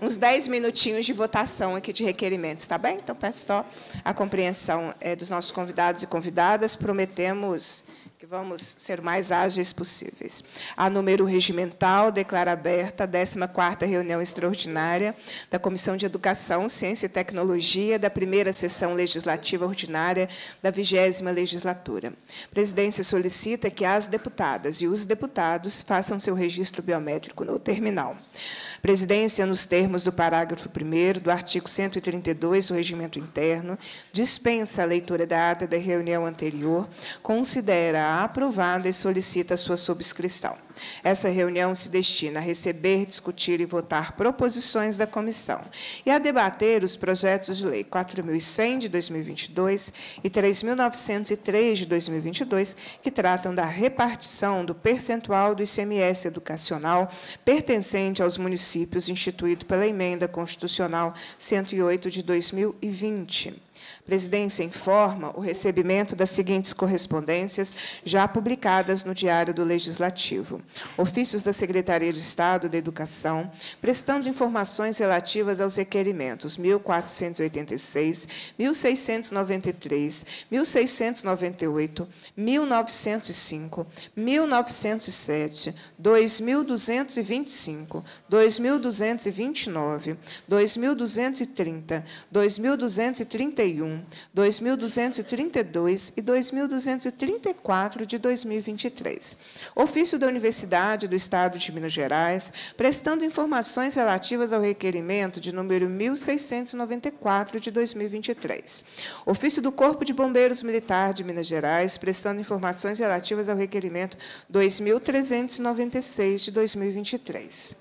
uns 10 minutinhos de votação aqui de requerimentos, tá bem? Então, peço só a compreensão é, dos nossos convidados e convidadas. Prometemos vamos ser mais ágeis possíveis. A número regimental declara aberta a 14ª reunião extraordinária da Comissão de Educação, Ciência e Tecnologia da primeira sessão legislativa ordinária da 20 legislatura. A presidência solicita que as deputadas e os deputados façam seu registro biométrico no terminal. A presidência, nos termos do parágrafo 1 do artigo 132 do Regimento Interno, dispensa a leitura da ata da reunião anterior, considera a aprovada e solicita sua subscrição. Essa reunião se destina a receber, discutir e votar proposições da comissão e a debater os projetos de lei 4100 de 2022 e 3903 de 2022, que tratam da repartição do percentual do ICMS educacional pertencente aos municípios instituído pela emenda constitucional 108 de 2020 presidência informa o recebimento das seguintes correspondências já publicadas no Diário do Legislativo: ofícios da Secretaria de Estado da Educação, prestando informações relativas aos requerimentos 1486, 1693, 1698, 1905, 1907, 2225, 2229, 2230, 2231. 2232 e 2234 de 2023. Ofício da Universidade do Estado de Minas Gerais, prestando informações relativas ao requerimento de número 1694 de 2023. Ofício do Corpo de Bombeiros Militar de Minas Gerais, prestando informações relativas ao requerimento 2396 de 2023.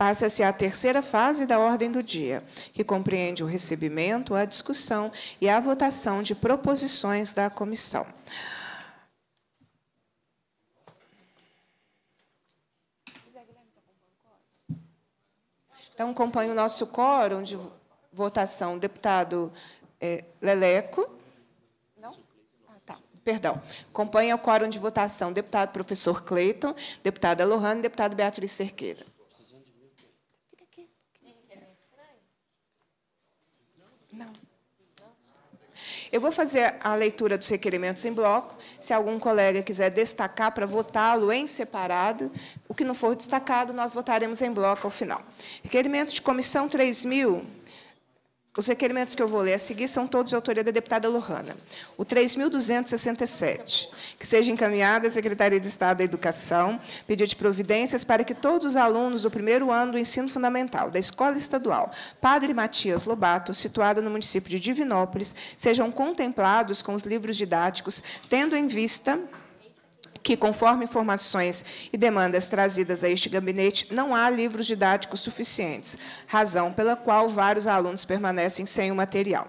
Passa-se à terceira fase da ordem do dia, que compreende o recebimento, a discussão e a votação de proposições da comissão. Então, acompanha o nosso quórum de votação. Deputado é, Leleco. Não? Ah, tá. Perdão. Acompanha o quórum de votação. Deputado professor Cleiton, deputada Lohane e deputado Beatriz Cerqueira. Eu vou fazer a leitura dos requerimentos em bloco. Se algum colega quiser destacar para votá-lo em separado, o que não for destacado, nós votaremos em bloco ao final. Requerimento de comissão 3000. Os requerimentos que eu vou ler a seguir são todos de autoria da deputada Lohana. O 3.267, que seja encaminhado à Secretaria de Estado da Educação, pedido de providências para que todos os alunos do primeiro ano do ensino fundamental da Escola Estadual Padre Matias Lobato, situada no município de Divinópolis, sejam contemplados com os livros didáticos, tendo em vista que, conforme informações e demandas trazidas a este gabinete, não há livros didáticos suficientes, razão pela qual vários alunos permanecem sem o material.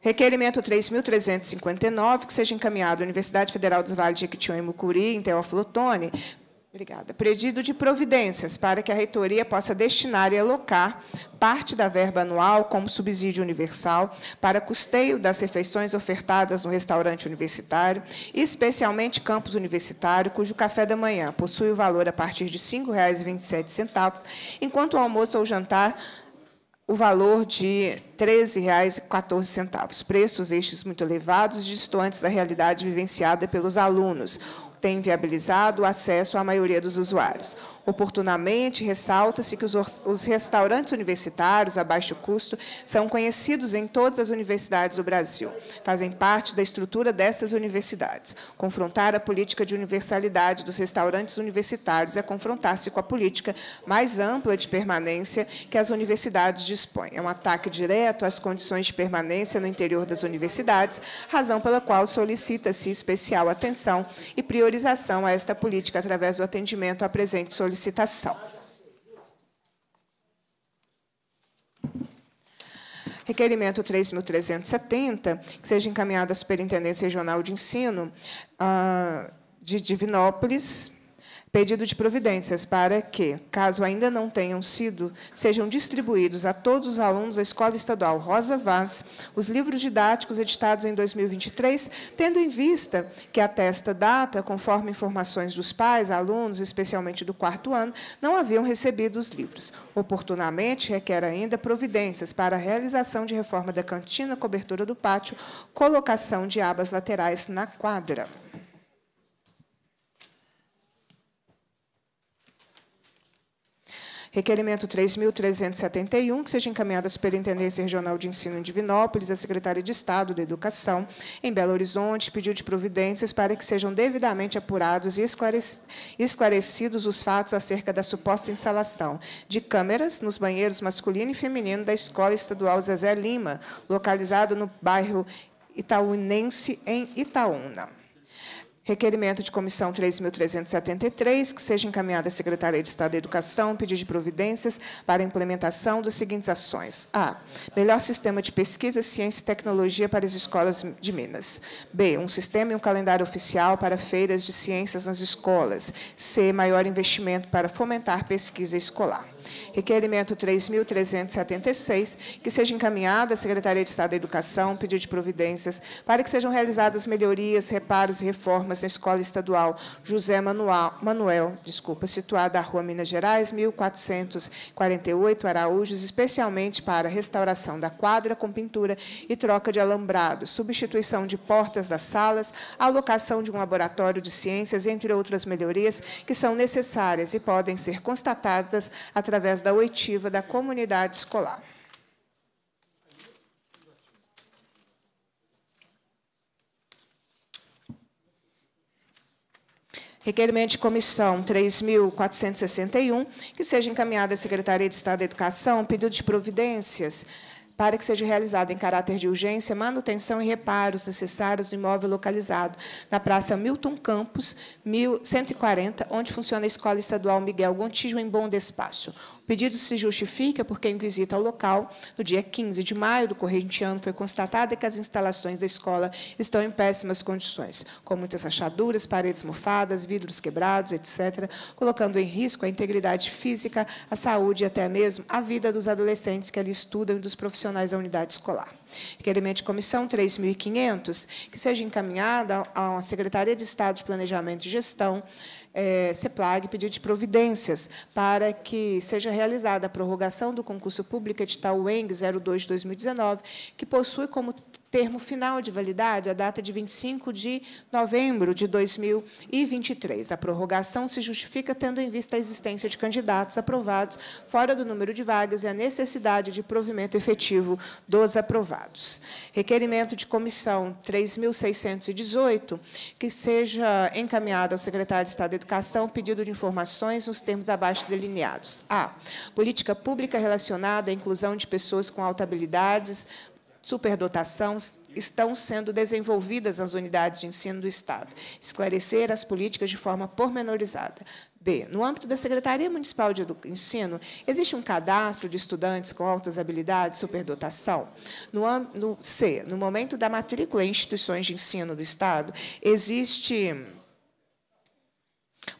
Requerimento 3.359, que seja encaminhado à Universidade Federal dos Vales de Equitinhon e Mucuri, em Teófilo Otoni, Obrigada. Pedido de providências para que a reitoria possa destinar e alocar parte da verba anual como subsídio universal para custeio das refeições ofertadas no restaurante universitário, especialmente campus universitário, cujo café da manhã possui o valor a partir de R$ 5,27, enquanto o almoço ou jantar o valor de R$ 13,14. Preços estes muito elevados, distantes da realidade vivenciada pelos alunos, tem viabilizado o acesso à maioria dos usuários. Oportunamente, ressalta-se que os, os restaurantes universitários a baixo custo são conhecidos em todas as universidades do Brasil, fazem parte da estrutura dessas universidades. Confrontar a política de universalidade dos restaurantes universitários é confrontar-se com a política mais ampla de permanência que as universidades dispõem. É um ataque direto às condições de permanência no interior das universidades, razão pela qual solicita-se especial atenção e priorização a esta política através do atendimento à presente solicitação solicitação. Requerimento 3.370, que seja encaminhado à Superintendência Regional de Ensino ah, de Divinópolis, Pedido de providências para que, caso ainda não tenham sido, sejam distribuídos a todos os alunos da Escola Estadual Rosa Vaz os livros didáticos editados em 2023, tendo em vista que até esta data, conforme informações dos pais, alunos, especialmente do quarto ano, não haviam recebido os livros. Oportunamente, requer ainda providências para a realização de reforma da cantina, cobertura do pátio, colocação de abas laterais na quadra. Requerimento 3.371, que seja encaminhado à Superintendência Regional de Ensino em Divinópolis, à Secretaria de Estado da Educação em Belo Horizonte, pediu de providências para que sejam devidamente apurados e esclarecidos os fatos acerca da suposta instalação de câmeras nos banheiros masculino e feminino da Escola Estadual Zezé Lima, localizado no bairro Itaunense, em Itaúna. Requerimento de comissão 3.373, que seja encaminhada à Secretaria de Estado da Educação, pedido de providências para a implementação das seguintes ações. A. Melhor sistema de pesquisa, ciência e tecnologia para as escolas de Minas. B. Um sistema e um calendário oficial para feiras de ciências nas escolas. C. Maior investimento para fomentar pesquisa escolar. Requerimento 3.376, que seja encaminhado à Secretaria de Estado da Educação, pedido de providências, para que sejam realizadas melhorias, reparos e reformas na Escola Estadual José Manuel, Manuel desculpa, situada à Rua Minas Gerais, 1448, Araújos, especialmente para restauração da quadra com pintura e troca de alambrado, substituição de portas das salas, alocação de um laboratório de ciências, entre outras melhorias que são necessárias e podem ser constatadas através através da oitiva da comunidade escolar. Requerimento de comissão 3.461, que seja encaminhado à Secretaria de Estado da Educação, pedido de providências para que seja realizada em caráter de urgência manutenção e reparos necessários no imóvel localizado na Praça Milton Campos, 1140, onde funciona a Escola Estadual Miguel Gontijo, em Bom Despacho pedido se justifica porque, em visita ao local, no dia 15 de maio do corrente ano, foi constatada que as instalações da escola estão em péssimas condições, com muitas rachaduras, paredes mofadas, vidros quebrados, etc., colocando em risco a integridade física, a saúde e até mesmo a vida dos adolescentes que ali estudam e dos profissionais da unidade escolar. Requerimento de comissão 3.500, que seja encaminhada à Secretaria de Estado de Planejamento e Gestão, é, CEPLAG pediu de providências para que seja realizada a prorrogação do concurso público edital UENG 02-2019, que possui como termo final de validade, a data de 25 de novembro de 2023. A prorrogação se justifica tendo em vista a existência de candidatos aprovados fora do número de vagas e a necessidade de provimento efetivo dos aprovados. Requerimento de comissão 3.618, que seja encaminhado ao secretário de Estado da Educação pedido de informações nos termos abaixo delineados. A. Política pública relacionada à inclusão de pessoas com autabilidades superdotação estão sendo desenvolvidas nas unidades de ensino do Estado. Esclarecer as políticas de forma pormenorizada. B. No âmbito da Secretaria Municipal de Ensino, existe um cadastro de estudantes com altas habilidades, superdotação? No, no, C. No momento da matrícula em instituições de ensino do Estado, existe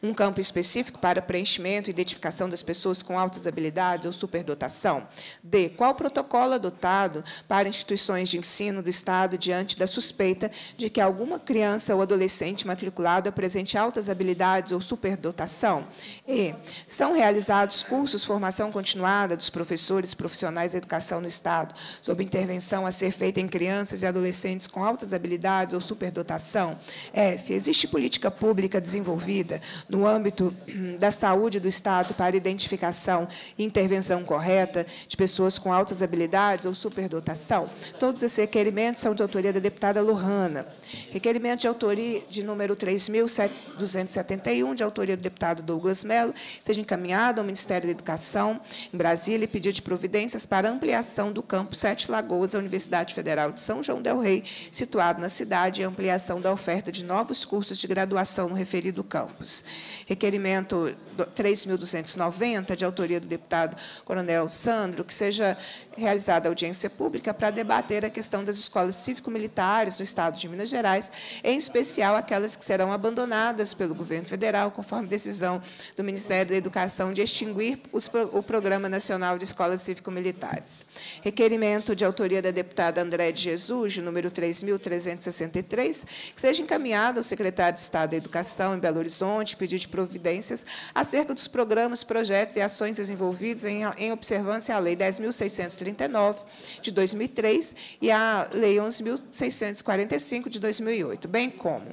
um campo específico para preenchimento e identificação das pessoas com altas habilidades ou superdotação? D. Qual protocolo adotado para instituições de ensino do Estado diante da suspeita de que alguma criança ou adolescente matriculado apresente altas habilidades ou superdotação? E. São realizados cursos formação continuada dos professores e profissionais da educação no Estado, sob intervenção a ser feita em crianças e adolescentes com altas habilidades ou superdotação? F. Existe política pública desenvolvida no âmbito hum, da saúde do Estado para identificação e intervenção correta de pessoas com altas habilidades ou superdotação. Todos esses requerimentos são de autoria da deputada Lohana. Requerimento de autoria de número 3.271, de autoria do deputado Douglas Mello, seja encaminhado ao Ministério da Educação em Brasília e pedido de providências para ampliação do campo Sete Lagoas à Universidade Federal de São João del Rei, situado na cidade, e ampliação da oferta de novos cursos de graduação no referido campus requerimento 3.290, de autoria do deputado Coronel Sandro, que seja realizada audiência pública para debater a questão das escolas cívico-militares no Estado de Minas Gerais, em especial aquelas que serão abandonadas pelo governo federal, conforme decisão do Ministério da Educação de extinguir os, o Programa Nacional de Escolas Cívico-Militares. Requerimento de autoria da deputada André de Jesus, de número 3.363, que seja encaminhado ao secretário de Estado da Educação em Belo Horizonte, pedido de providências a acerca dos programas, projetos e ações desenvolvidos em, em observância à Lei 10.639, de 2003, e à Lei 11.645, de 2008, bem como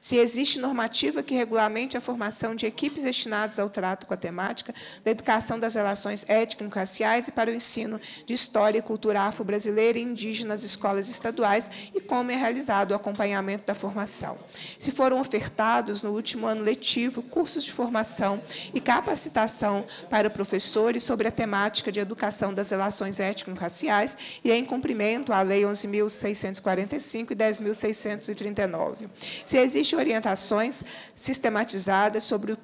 se existe normativa que regulamente a formação de equipes destinadas ao trato com a temática da educação das relações étnico-raciais e para o ensino de história e cultura afro-brasileira e indígena nas escolas estaduais e como é realizado o acompanhamento da formação. Se foram ofertados no último ano letivo cursos de formação e capacitação para professores sobre a temática de educação das relações étnico-raciais e em cumprimento à Lei 11.645 e 10.639. Se existem orientações sistematizadas sobre o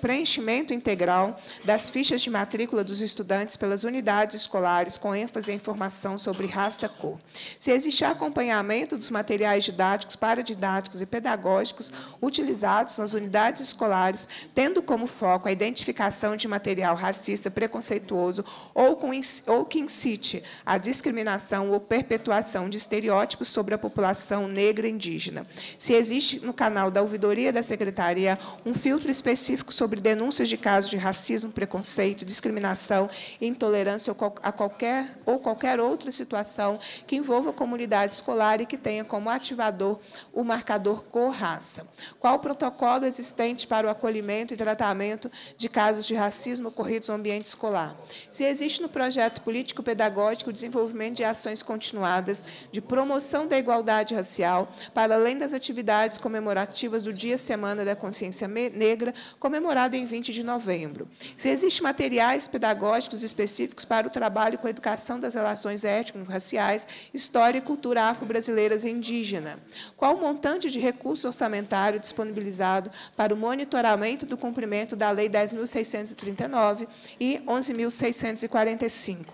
preenchimento integral das fichas de matrícula dos estudantes pelas unidades escolares, com ênfase em informação sobre raça cor. Se existe acompanhamento dos materiais didáticos, paradidáticos e pedagógicos utilizados nas unidades escolares, tendo como fonte foco a identificação de material racista, preconceituoso ou, com, ou que incite à discriminação ou perpetuação de estereótipos sobre a população negra e indígena. Se existe no canal da ouvidoria da Secretaria um filtro específico sobre denúncias de casos de racismo, preconceito, discriminação, intolerância a qualquer ou qualquer outra situação que envolva a comunidade escolar e que tenha como ativador o marcador cor-raça. Qual o protocolo existente para o acolhimento e tratamento de casos de racismo ocorridos no ambiente escolar. Se existe no projeto político-pedagógico o desenvolvimento de ações continuadas de promoção da igualdade racial, para além das atividades comemorativas do Dia Semana da Consciência Negra, comemorado em 20 de novembro. Se existem materiais pedagógicos específicos para o trabalho com a educação das relações étnico-raciais, história e cultura afro-brasileiras e indígena. Qual o montante de recurso orçamentário disponibilizado para o monitoramento do cumprimento da da Lei 10.639 e 11.645.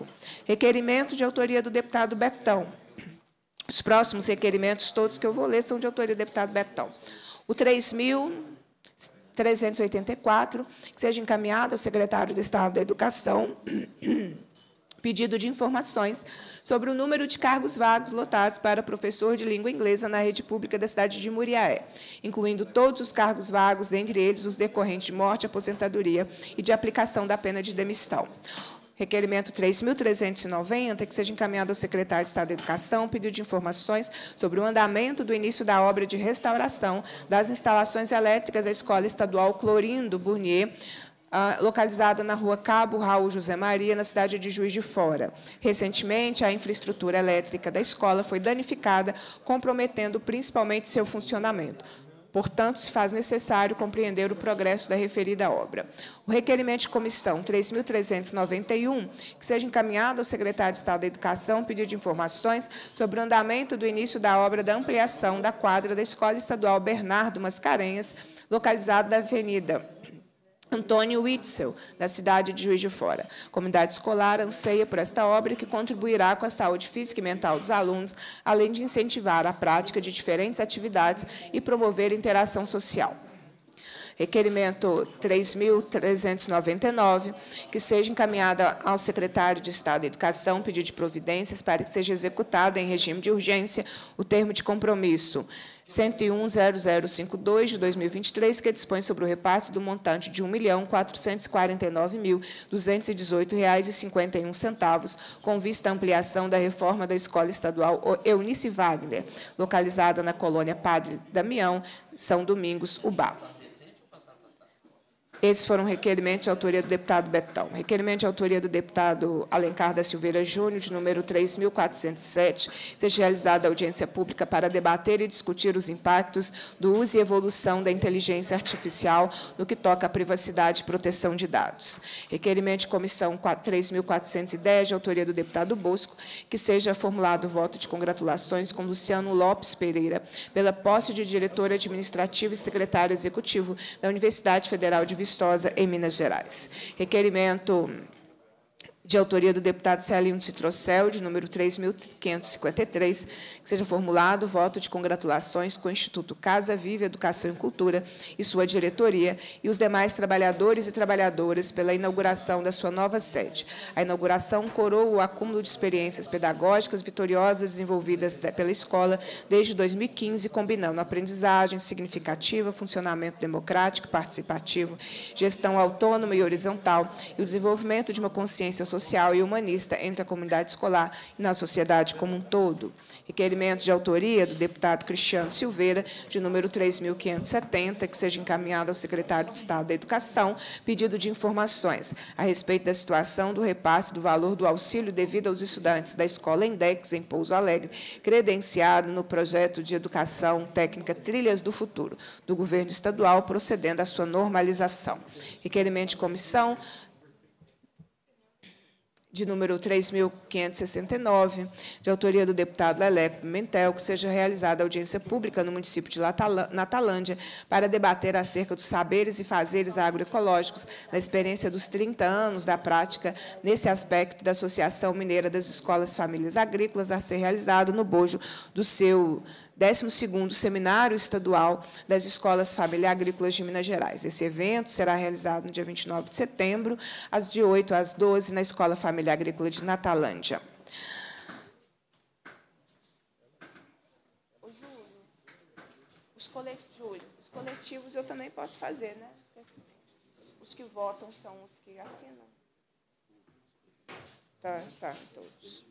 Requerimento de autoria do deputado Betão. Os próximos requerimentos todos que eu vou ler são de autoria do deputado Betão. O 3.384, que seja encaminhado ao secretário de Estado da Educação pedido de informações sobre o número de cargos vagos lotados para professor de língua inglesa na rede pública da cidade de Muriaé, incluindo todos os cargos vagos, entre eles os decorrentes de morte, aposentadoria e de aplicação da pena de demissão. Requerimento 3.390, que seja encaminhado ao secretário de Estado da Educação, pedido de informações sobre o andamento do início da obra de restauração das instalações elétricas da Escola Estadual Clorindo Burnier, ah, localizada na rua Cabo Raul José Maria, na cidade de Juiz de Fora. Recentemente, a infraestrutura elétrica da escola foi danificada, comprometendo principalmente seu funcionamento. Portanto, se faz necessário compreender o progresso da referida obra. O requerimento de comissão 3.391, que seja encaminhado ao secretário de Estado da Educação, pedido de informações sobre o andamento do início da obra da ampliação da quadra da Escola Estadual Bernardo Mascarenhas, localizada na Avenida Antônio Witzel, da cidade de Juiz de Fora. A comunidade escolar anseia por esta obra que contribuirá com a saúde física e mental dos alunos, além de incentivar a prática de diferentes atividades e promover interação social requerimento 3.399, que seja encaminhada ao secretário de Estado da Educação, pedido de providências para que seja executada em regime de urgência o termo de compromisso 101.0052 de 2023, que dispõe sobre o repasse do montante de R$ 1.449.218,51, com vista à ampliação da reforma da Escola Estadual Eunice Wagner, localizada na colônia Padre Damião, São Domingos, Ubá. Esses foram requerimentos de autoria do deputado Betão. Requerimento de autoria do deputado Alencar da Silveira Júnior, de número 3.407, seja realizada audiência pública para debater e discutir os impactos do uso e evolução da inteligência artificial no que toca à privacidade e proteção de dados. Requerimento de comissão 3.410, de autoria do deputado Bosco, que seja formulado o voto de congratulações com Luciano Lopes Pereira pela posse de diretor administrativo e secretário executivo da Universidade Federal de Viçosa, em Minas Gerais. Requerimento de autoria do deputado Celinho Citrocel, de número 3.553, que seja formulado o voto de congratulações com o Instituto Casa Viva Educação e Cultura e sua diretoria e os demais trabalhadores e trabalhadoras pela inauguração da sua nova sede. A inauguração coroa o acúmulo de experiências pedagógicas vitoriosas desenvolvidas pela escola desde 2015, combinando aprendizagem significativa, funcionamento democrático e participativo, gestão autônoma e horizontal e o desenvolvimento de uma consciência social social e humanista entre a comunidade escolar e na sociedade como um todo. Requerimento de autoria do deputado Cristiano Silveira, de número 3.570, que seja encaminhado ao secretário de Estado da Educação, pedido de informações a respeito da situação do repasse do valor do auxílio devido aos estudantes da escola Index, em Pouso Alegre, credenciado no projeto de educação técnica Trilhas do Futuro, do governo estadual, procedendo à sua normalização. Requerimento de comissão de número 3.569, de autoria do deputado Leleco Pimentel, que seja realizada audiência pública no município de Natalândia para debater acerca dos saberes e fazeres agroecológicos, na experiência dos 30 anos da prática nesse aspecto da Associação Mineira das Escolas Famílias Agrícolas a ser realizado no bojo do seu 12º Seminário Estadual das Escolas Família Agrícolas de Minas Gerais. Esse evento será realizado no dia 29 de setembro, às de 8 às 12, na Escola Família Agrícola de Natalândia. Os coletivos, os coletivos eu também posso fazer, né? Os que votam são os que assinam. Tá, tá, todos.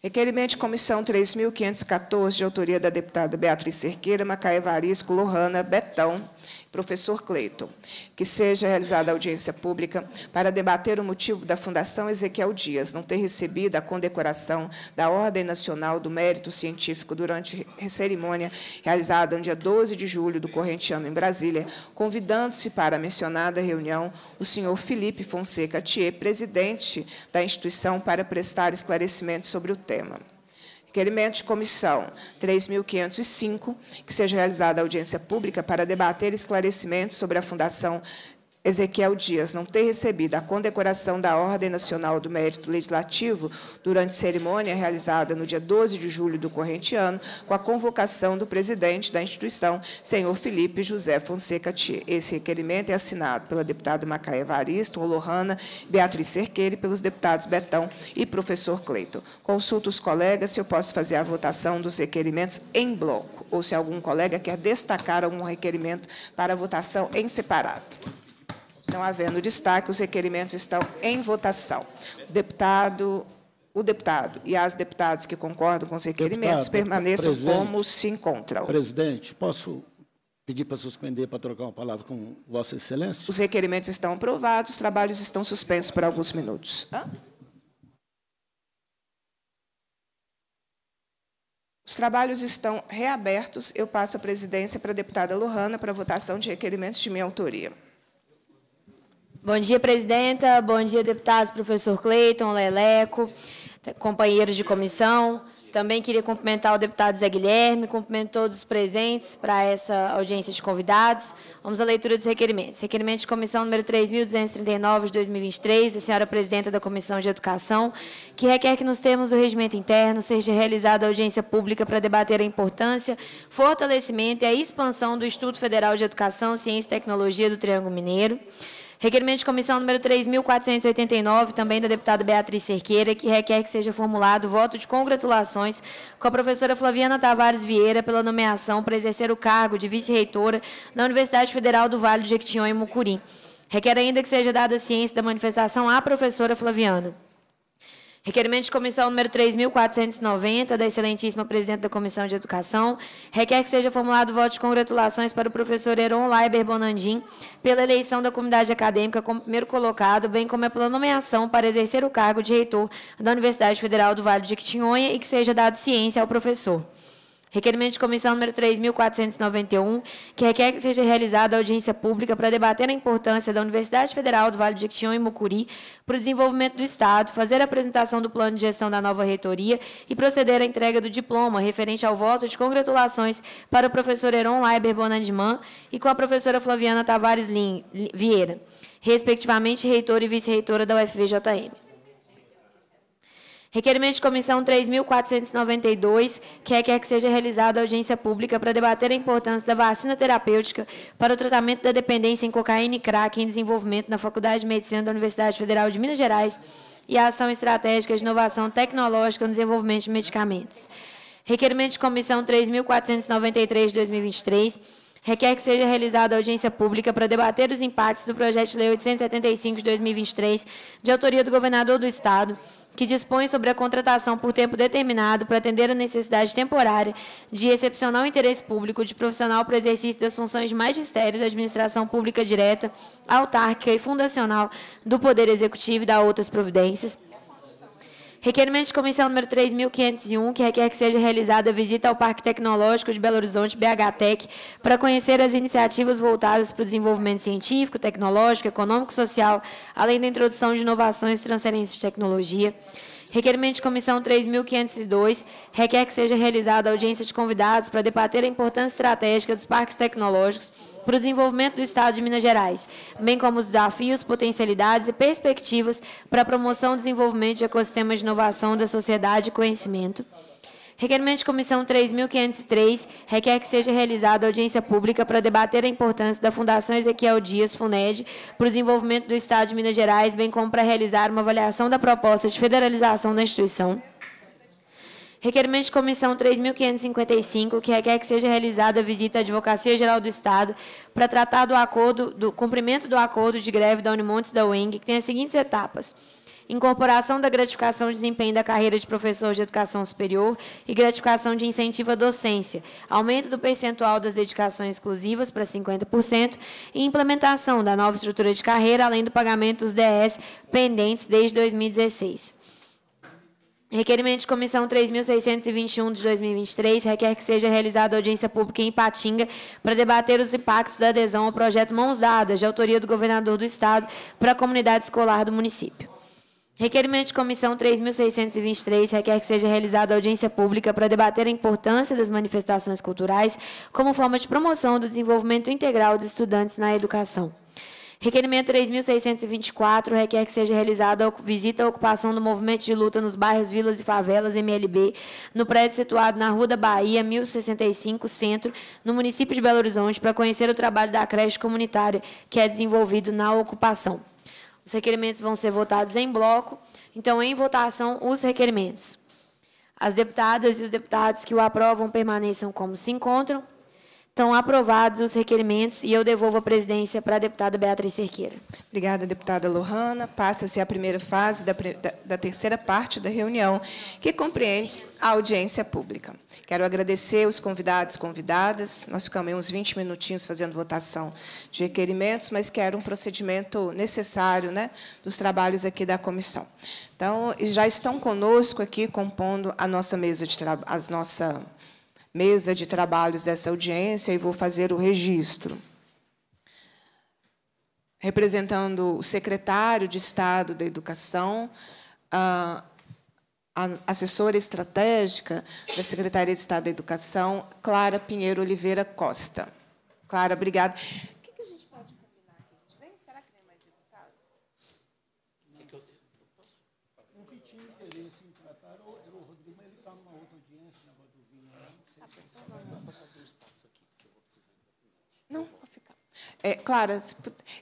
Requerimento é de comissão 3.514, de autoria da deputada Beatriz Cerqueira, Macaé Varisco, Lohana, Betão, professor Cleiton, que seja realizada audiência pública para debater o motivo da Fundação Ezequiel Dias não ter recebido a condecoração da Ordem Nacional do Mérito Científico durante a cerimônia realizada no dia 12 de julho do corrente ano em Brasília, convidando-se para a mencionada reunião o senhor Felipe Fonseca Thier, presidente da instituição, para prestar esclarecimentos sobre o tema. Requerimento de comissão 3.505, que seja realizada audiência pública para debater esclarecimentos sobre a Fundação Ezequiel Dias não ter recebido a condecoração da Ordem Nacional do Mérito Legislativo durante cerimônia realizada no dia 12 de julho do corrente ano, com a convocação do presidente da instituição, senhor Felipe José Fonseca T. Esse requerimento é assinado pela deputada Macaia Varisto, Lohana, Beatriz Cerqueira e pelos deputados Betão e professor Cleiton. Consulto os colegas se eu posso fazer a votação dos requerimentos em bloco ou se algum colega quer destacar algum requerimento para votação em separado. Não havendo destaque, os requerimentos estão em votação. Os deputado, o deputado e as deputadas que concordam com os requerimentos deputado, permaneçam como se encontram. Presidente, posso pedir para suspender para trocar uma palavra com Vossa Excelência? Os requerimentos estão aprovados, os trabalhos estão suspensos por alguns minutos. Hã? Os trabalhos estão reabertos. Eu passo a presidência para a deputada Lohana para a votação de requerimentos de minha autoria. Bom dia, presidenta. Bom dia, deputados, professor Cleiton, Leleco, companheiros de comissão. Também queria cumprimentar o deputado Zé Guilherme, cumprimento todos os presentes para essa audiência de convidados. Vamos à leitura dos requerimentos. Requerimento de comissão número 3.239 de 2023, da senhora presidenta da Comissão de Educação, que requer que nos termos do regimento interno seja realizada audiência pública para debater a importância, fortalecimento e a expansão do Instituto Federal de Educação, Ciência e Tecnologia do Triângulo Mineiro. Requerimento de comissão número 3.489, também da deputada Beatriz Cerqueira, que requer que seja formulado voto de congratulações com a professora Flaviana Tavares Vieira pela nomeação para exercer o cargo de vice-reitora na Universidade Federal do Vale do Jequitinhonha e Mucurim. Requer ainda que seja dada ciência da manifestação à professora Flaviana. Requerimento de comissão número 3.490, da excelentíssima presidente da Comissão de Educação, requer que seja formulado voto de congratulações para o professor Heron Laiber Bonandim pela eleição da comunidade acadêmica como primeiro colocado, bem como pela nomeação para exercer o cargo de reitor da Universidade Federal do Vale de Quitinhonha e que seja dado ciência ao professor. Requerimento de comissão número 3.491, que requer que seja realizada audiência pública para debater a importância da Universidade Federal do Vale do Jequitinhonha e Mucuri para o desenvolvimento do Estado, fazer a apresentação do plano de gestão da nova reitoria e proceder à entrega do diploma referente ao voto de congratulações para o professor Heron Leiber Bonandiman e com a professora Flaviana Tavares Vieira, respectivamente reitor e vice-reitora da UFVJM. Requerimento de comissão 3.492, que requer é, que seja realizada audiência pública para debater a importância da vacina terapêutica para o tratamento da dependência em cocaína e crack em desenvolvimento na Faculdade de Medicina da Universidade Federal de Minas Gerais e a Ação Estratégica de Inovação Tecnológica no Desenvolvimento de Medicamentos. Requerimento de comissão 3.493 de 2023 requer que seja realizada audiência pública para debater os impactos do projeto de lei 875 de 2023, de autoria do governador do Estado, que dispõe sobre a contratação por tempo determinado para atender a necessidade temporária de excepcional interesse público de profissional para o exercício das funções de magistério da administração pública direta, autárquica e fundacional do Poder Executivo e da outras providências Requerimento de comissão número 3.501, que requer que seja realizada a visita ao Parque Tecnológico de Belo Horizonte, BHTEC, para conhecer as iniciativas voltadas para o desenvolvimento científico, tecnológico, econômico e social, além da introdução de inovações e transferência de tecnologia. Requerimento de comissão 3.502 requer que seja realizada audiência de convidados para debater a importância estratégica dos parques tecnológicos para o desenvolvimento do Estado de Minas Gerais, bem como os desafios, potencialidades e perspectivas para a promoção e desenvolvimento de ecossistemas de inovação da sociedade e conhecimento. Requerimento de comissão 3.503 requer que seja realizada audiência pública para debater a importância da Fundação Ezequiel Dias, FUNED, para o desenvolvimento do Estado de Minas Gerais, bem como para realizar uma avaliação da proposta de federalização da instituição. Requerimento de comissão 3.555, que requer que seja realizada a visita à Advocacia Geral do Estado para tratar do acordo, do cumprimento do acordo de greve da Unimontes da UENG, que tem as seguintes etapas. Incorporação da gratificação de desempenho da carreira de professor de educação superior e gratificação de incentivo à docência, aumento do percentual das dedicações exclusivas para 50% e implementação da nova estrutura de carreira, além do pagamento dos DS pendentes desde 2016. Requerimento de comissão 3.621 de 2023 requer que seja realizada audiência pública em Patinga para debater os impactos da adesão ao projeto Mãos Dadas, de autoria do governador do Estado, para a comunidade escolar do município. Requerimento de comissão 3.623 requer que seja realizada audiência pública para debater a importância das manifestações culturais como forma de promoção do desenvolvimento integral dos estudantes na educação. Requerimento 3.624 requer que seja realizada a visita à ocupação do movimento de luta nos bairros, vilas e favelas MLB, no prédio situado na Rua da Bahia, 1065, Centro, no município de Belo Horizonte, para conhecer o trabalho da creche comunitária que é desenvolvido na ocupação. Os requerimentos vão ser votados em bloco. Então, em votação, os requerimentos. As deputadas e os deputados que o aprovam permaneçam como se encontram. Estão aprovados os requerimentos e eu devolvo a presidência para a deputada Beatriz Cerqueira. Obrigada, deputada Lohana. Passa-se a primeira fase da, da, da, terceira parte da reunião, que compreende a audiência pública. Quero agradecer os convidados e convidadas. Nós ficamos uns 20 minutinhos fazendo votação de requerimentos, mas que era um procedimento necessário né, dos trabalhos aqui da comissão. Então, já estão conosco aqui, compondo a nossa mesa de trabalho, as nossas mesa de trabalhos dessa audiência e vou fazer o registro. Representando o secretário de Estado da Educação, a assessora estratégica da Secretaria de Estado da Educação, Clara Pinheiro Oliveira Costa. Clara, obrigada. É, Clara, se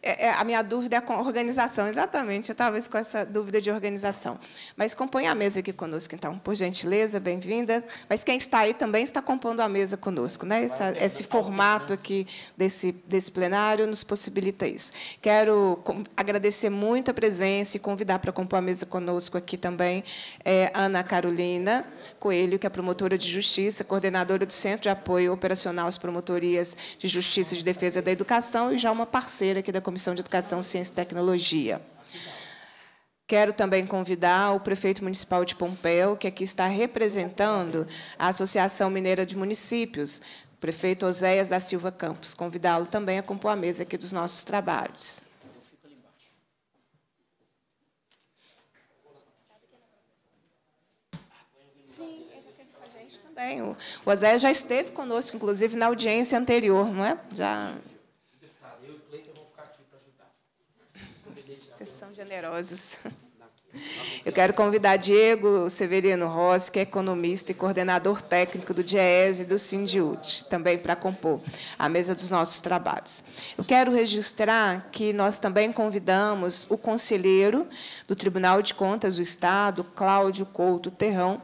é, é, a minha dúvida é com organização, exatamente. Eu estava com essa dúvida de organização. Mas compõe a mesa aqui conosco, então, por gentileza, bem-vinda. Mas quem está aí também está compondo a mesa conosco. Né? Essa, esse formato aqui desse, desse plenário nos possibilita isso. Quero agradecer muito a presença e convidar para compor a mesa conosco aqui também é, Ana Carolina Coelho, que é promotora de justiça, coordenadora do Centro de Apoio Operacional às Promotorias de Justiça e de Defesa da Educação e já uma parceira aqui da Comissão de Educação, Ciência e Tecnologia. Quero também convidar o prefeito municipal de Pompeu, que aqui está representando a Associação Mineira de Municípios, prefeito Oséias da Silva Campos, convidá-lo também a compor a mesa aqui dos nossos trabalhos. Sim, é ele tá O Oséias já esteve conosco, inclusive, na audiência anterior, não é? Já... generosos. Eu quero convidar Diego Severino Rossi, que é economista e coordenador técnico do DIES e do Sindiut, também para compor a mesa dos nossos trabalhos. Eu quero registrar que nós também convidamos o conselheiro do Tribunal de Contas do Estado, Cláudio Couto Terrão,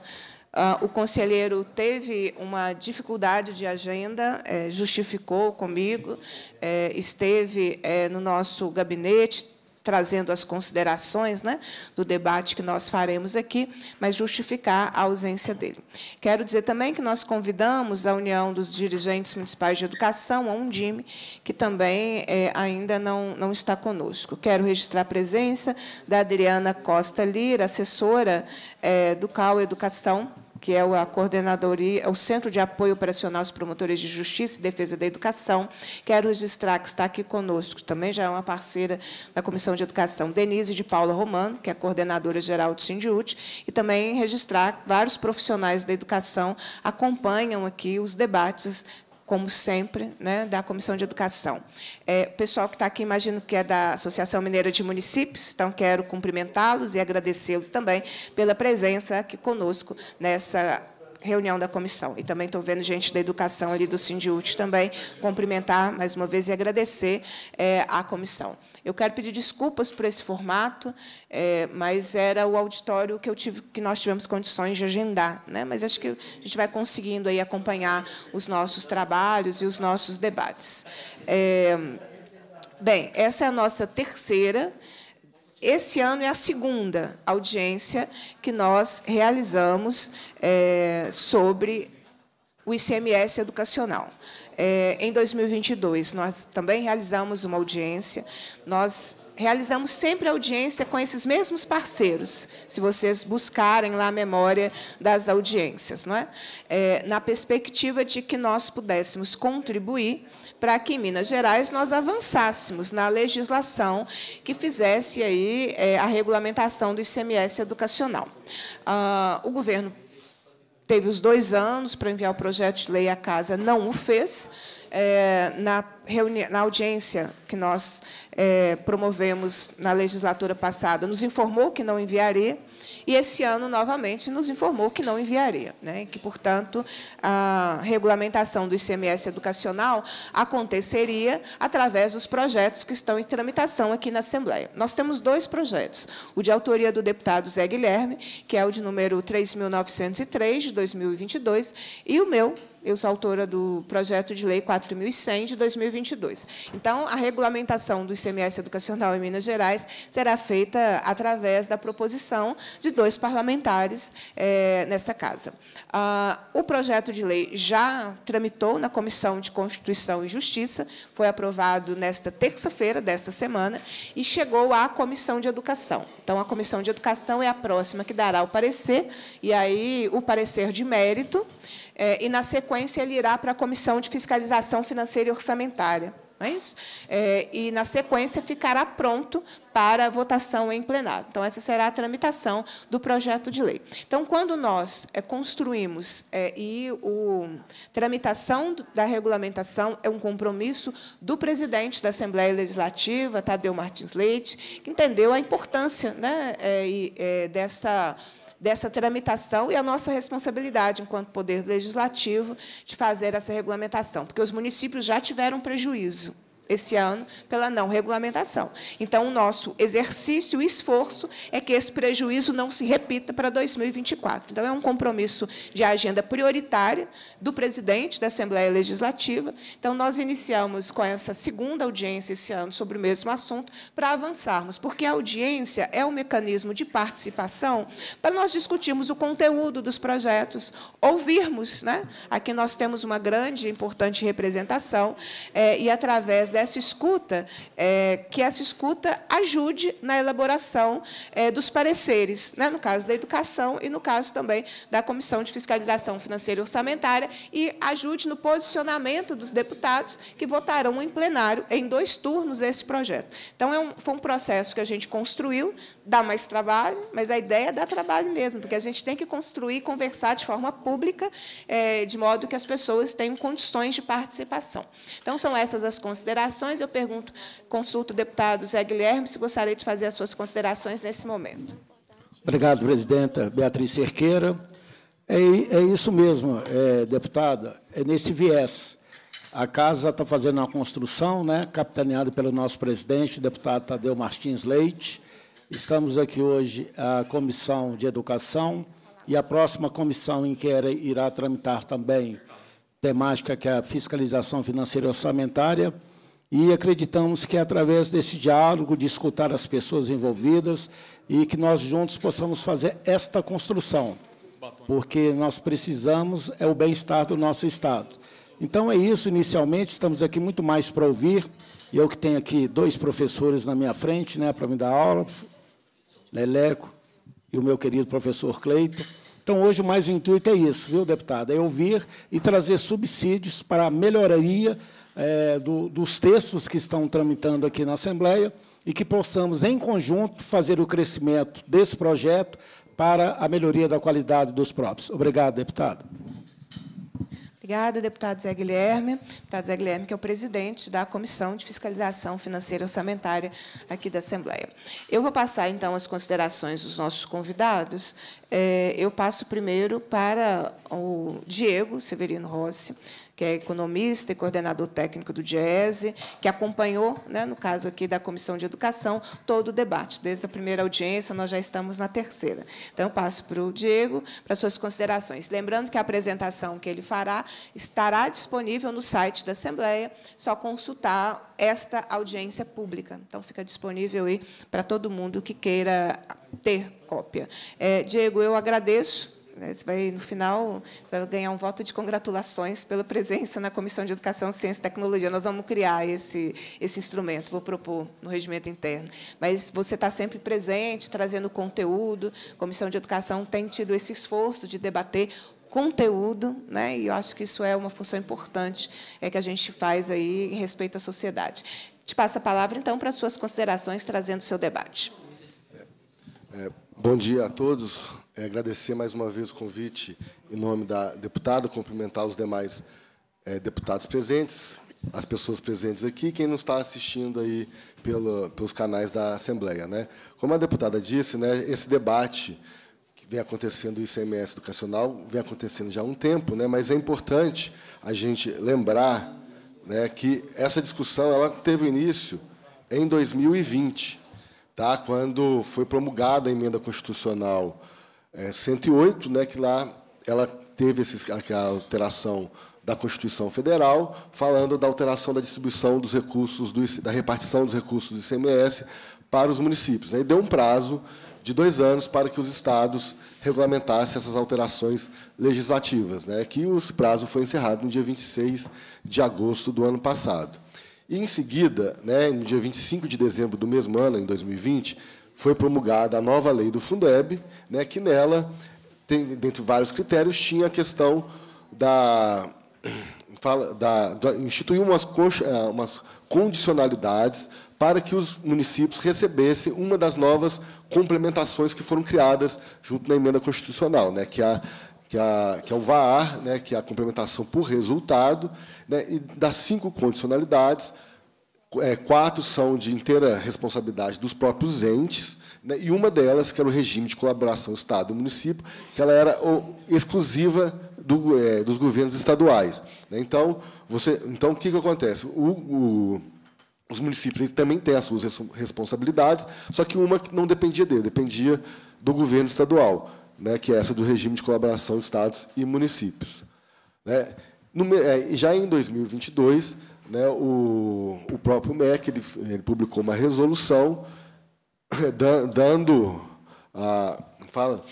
ah, o conselheiro teve uma dificuldade de agenda, eh, justificou comigo, eh, esteve eh, no nosso gabinete, trazendo as considerações né, do debate que nós faremos aqui, mas justificar a ausência dele. Quero dizer também que nós convidamos a União dos Dirigentes Municipais de Educação, a Undime, que também é, ainda não, não está conosco. Quero registrar a presença da Adriana Costa Lira, assessora é, do CAU Educação, que é a coordenadoria, o Centro de Apoio Operacional aos Promotores de Justiça e Defesa da Educação. Quero registrar que é está aqui conosco, também já é uma parceira da Comissão de Educação, Denise de Paula Romano, que é coordenadora geral do Sindiut, e também registrar vários profissionais da educação acompanham aqui os debates como sempre, né, da Comissão de Educação. É, o pessoal que está aqui, imagino que é da Associação Mineira de Municípios, então quero cumprimentá-los e agradecê-los também pela presença aqui conosco nessa reunião da comissão. E também estou vendo gente da educação ali do Sindiúti também cumprimentar mais uma vez e agradecer é, à comissão. Eu quero pedir desculpas por esse formato, é, mas era o auditório que, eu tive, que nós tivemos condições de agendar. Né? Mas acho que a gente vai conseguindo aí acompanhar os nossos trabalhos e os nossos debates. É, bem, essa é a nossa terceira. Esse ano é a segunda audiência que nós realizamos é, sobre o ICMS educacional. É, em 2022, nós também realizamos uma audiência. Nós realizamos sempre audiência com esses mesmos parceiros, se vocês buscarem lá a memória das audiências, não é? é na perspectiva de que nós pudéssemos contribuir para que em Minas Gerais nós avançássemos na legislação que fizesse aí é, a regulamentação do ICMS educacional. Ah, o governo teve os dois anos para enviar o projeto de lei à casa, não o fez. É, na, reuni na audiência que nós é, promovemos na legislatura passada, nos informou que não enviaria e esse ano, novamente, nos informou que não enviaria, né? que, portanto, a regulamentação do ICMS educacional aconteceria através dos projetos que estão em tramitação aqui na Assembleia. Nós temos dois projetos, o de autoria do deputado Zé Guilherme, que é o de número 3.903, de 2022, e o meu, eu sou autora do projeto de lei 4.100 de 2022. Então, a regulamentação do ICMS educacional em Minas Gerais será feita através da proposição de dois parlamentares é, nessa casa. Ah, o projeto de lei já tramitou na Comissão de Constituição e Justiça, foi aprovado nesta terça-feira desta semana e chegou à Comissão de Educação. Então, a Comissão de Educação é a próxima que dará o parecer, e aí o parecer de mérito é, e, na sequência, ele irá para a Comissão de Fiscalização Financeira e Orçamentária. Não é isso? É, e, na sequência, ficará pronto para votação em plenário. Então, essa será a tramitação do projeto de lei. Então, quando nós é, construímos é, e a tramitação da regulamentação é um compromisso do presidente da Assembleia Legislativa, Tadeu Martins Leite, que entendeu a importância né, é, é dessa dessa tramitação e a nossa responsabilidade, enquanto Poder Legislativo, de fazer essa regulamentação, porque os municípios já tiveram prejuízo esse ano pela não regulamentação. Então, o nosso exercício e esforço é que esse prejuízo não se repita para 2024. Então, é um compromisso de agenda prioritária do presidente da Assembleia Legislativa. Então, nós iniciamos com essa segunda audiência esse ano sobre o mesmo assunto para avançarmos, porque a audiência é um mecanismo de participação para nós discutirmos o conteúdo dos projetos, ouvirmos. Né? Aqui nós temos uma grande e importante representação, é, e através dessa dessa escuta, é, que essa escuta ajude na elaboração é, dos pareceres, né, no caso da educação e no caso também da Comissão de Fiscalização Financeira e Orçamentária, e ajude no posicionamento dos deputados que votarão em plenário, em dois turnos, esse projeto. Então, é um, foi um processo que a gente construiu, dá mais trabalho, mas a ideia é dar trabalho mesmo, porque a gente tem que construir, conversar de forma pública, é, de modo que as pessoas tenham condições de participação. Então, são essas as considerações considerações, eu pergunto, consulto o deputado Zé Guilherme se gostaria de fazer as suas considerações nesse momento. Obrigado, presidenta Beatriz Cerqueira. É, é isso mesmo, é, deputada, é nesse viés. A casa está fazendo uma construção, né, capitaneada pelo nosso presidente, deputado Tadeu Martins Leite. Estamos aqui hoje a Comissão de Educação e a próxima comissão em que irá tramitar também temática que é a fiscalização financeira e orçamentária, e acreditamos que é através desse diálogo, de escutar as pessoas envolvidas e que nós juntos possamos fazer esta construção, porque nós precisamos é o bem-estar do nosso Estado. Então é isso, inicialmente, estamos aqui muito mais para ouvir, e eu que tenho aqui dois professores na minha frente né, para me dar aula, Leleco e o meu querido professor Cleito. Então, hoje, mais o intuito é isso, viu, deputado? É ouvir e trazer subsídios para a melhoria é, do, dos textos que estão tramitando aqui na Assembleia e que possamos, em conjunto, fazer o crescimento desse projeto para a melhoria da qualidade dos próprios. Obrigado, deputado. Obrigada, deputado Zé Guilherme. Deputado Zé Guilherme, que é o presidente da Comissão de Fiscalização Financeira e Orçamentária aqui da Assembleia. Eu vou passar, então, as considerações dos nossos convidados. É, eu passo primeiro para o Diego Severino Rossi, que é economista e coordenador técnico do DIESE, que acompanhou, né, no caso aqui da Comissão de Educação, todo o debate. Desde a primeira audiência, nós já estamos na terceira. Então, passo para o Diego, para suas considerações. Lembrando que a apresentação que ele fará estará disponível no site da Assembleia, só consultar esta audiência pública. Então, fica disponível aí para todo mundo que queira ter cópia. É, Diego, eu agradeço né, você vai, no final, vai ganhar um voto de congratulações pela presença na Comissão de Educação, Ciência e Tecnologia. Nós vamos criar esse, esse instrumento, vou propor no regimento interno. Mas você está sempre presente, trazendo conteúdo. A Comissão de Educação tem tido esse esforço de debater conteúdo, né? e eu acho que isso é uma função importante é que a gente faz aí em respeito à sociedade. Te passo a palavra, então, para suas considerações, trazendo o seu debate. É, é bom dia a todos é, agradecer mais uma vez o convite em nome da deputada, cumprimentar os demais é, deputados presentes, as pessoas presentes aqui, quem não está assistindo aí pelo, pelos canais da Assembleia. Né? Como a deputada disse, né, esse debate que vem acontecendo do ICMS educacional vem acontecendo já há um tempo, né, mas é importante a gente lembrar né, que essa discussão ela teve início em 2020, tá, quando foi promulgada a emenda constitucional 108, é, né, que lá ela teve esses, a alteração da Constituição Federal, falando da alteração da distribuição dos recursos, do, da repartição dos recursos do ICMS para os municípios. Aí né? deu um prazo de dois anos para que os estados regulamentassem essas alterações legislativas, né, que o prazo foi encerrado no dia 26 de agosto do ano passado. E, em seguida, né, no dia 25 de dezembro do mesmo ano, em 2020, foi promulgada a nova lei do Fundeb, né, que nela, tem, dentre vários critérios, tinha a questão da. Fala, da, da instituiu umas, eh, umas condicionalidades para que os municípios recebessem uma das novas complementações que foram criadas junto na emenda constitucional, né, que é a que, é a, que, é o VAAR, né, que é a complementação por resultado, né, e das cinco condicionalidades, é, quatro são de inteira responsabilidade dos próprios entes, né, e uma delas, que era o regime de colaboração Estado-município, que ela era o, exclusiva do, é, dos governos estaduais. Né. Então, você, então, o que, que acontece? O, o, os municípios também têm as suas responsabilidades, só que uma não dependia dele, dependia do governo estadual, né, que é essa do regime de colaboração de estados e municípios. Né. No, é, já em 2022 né, o, o próprio MEC ele, ele publicou uma resolução eh, dando a fala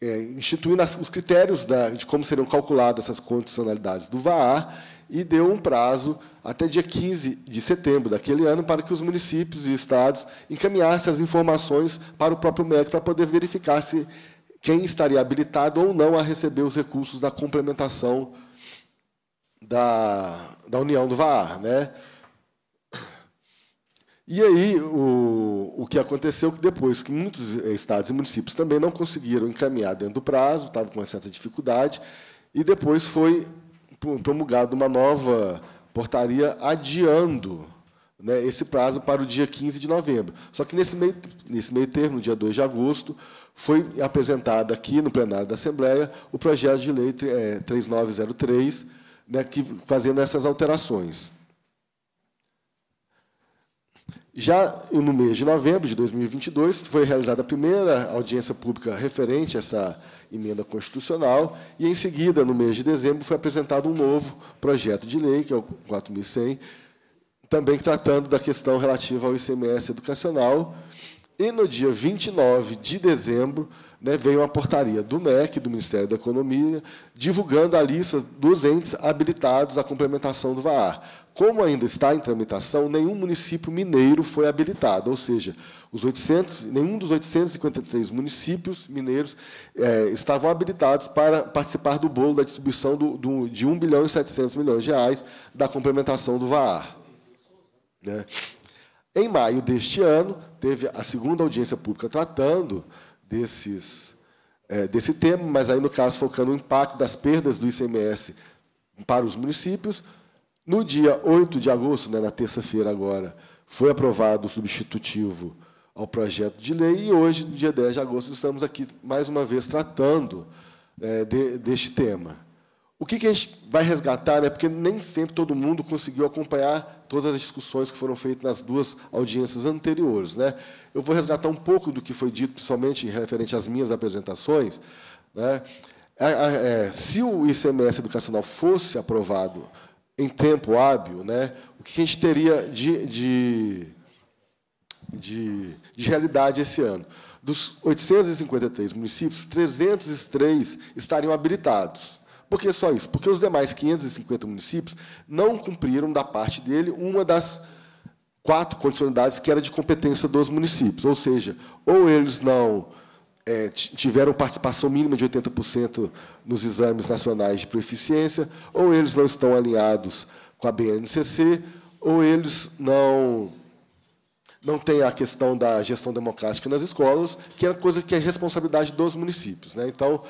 é, instituindo as, os critérios da, de como seriam calculadas essas condicionalidades do VAA e deu um prazo até dia 15 de setembro daquele ano para que os municípios e estados encaminhassem as informações para o próprio MEC para poder verificar se quem estaria habilitado ou não a receber os recursos da complementação da, da União do VAR, né? E aí o, o que aconteceu é que depois que muitos eh, estados e municípios também não conseguiram encaminhar dentro do prazo, estavam com uma certa dificuldade, e depois foi promulgada uma nova portaria adiando né, esse prazo para o dia 15 de novembro. Só que nesse meio, nesse meio termo, no dia 2 de agosto, foi apresentado aqui no plenário da Assembleia o projeto de lei 3903, né, que, fazendo essas alterações. Já no mês de novembro de 2022, foi realizada a primeira audiência pública referente a essa emenda constitucional, e, em seguida, no mês de dezembro, foi apresentado um novo projeto de lei, que é o 4.100, também tratando da questão relativa ao ICMS educacional. E, no dia 29 de dezembro, né, veio uma portaria do MEC, do Ministério da Economia, divulgando a lista dos entes habilitados à complementação do VAR. Como ainda está em tramitação, nenhum município mineiro foi habilitado, ou seja, 800, nenhum dos 853 municípios mineiros é, estavam habilitados para participar do bolo da distribuição do, do, de 1 bilhão e 700 milhões de reais da complementação do VAR. Né? Em maio deste ano, teve a segunda audiência pública tratando desses, é, desse tema, mas aí, no caso, focando no impacto das perdas do ICMS para os municípios. No dia 8 de agosto, né, na terça-feira agora, foi aprovado o substitutivo ao projeto de lei e hoje, no dia 10 de agosto, estamos aqui mais uma vez tratando é, de, deste tema. O que, que a gente vai resgatar, né, porque nem sempre todo mundo conseguiu acompanhar todas as discussões que foram feitas nas duas audiências anteriores. Né? Eu vou resgatar um pouco do que foi dito, principalmente referente às minhas apresentações. Né? É, é, é se o ICMS educacional fosse aprovado em tempo hábil, né, o que a gente teria de, de, de, de realidade esse ano? Dos 853 municípios, 303 estariam habilitados. Por que só isso? Porque os demais 550 municípios não cumpriram da parte dele uma das quatro condicionalidades que era de competência dos municípios. Ou seja, ou eles não é, tiveram participação mínima de 80% nos exames nacionais de proeficiência, ou eles não estão alinhados com a BNCC, ou eles não não tem a questão da gestão democrática nas escolas, que é coisa que é responsabilidade dos municípios. Né? Então,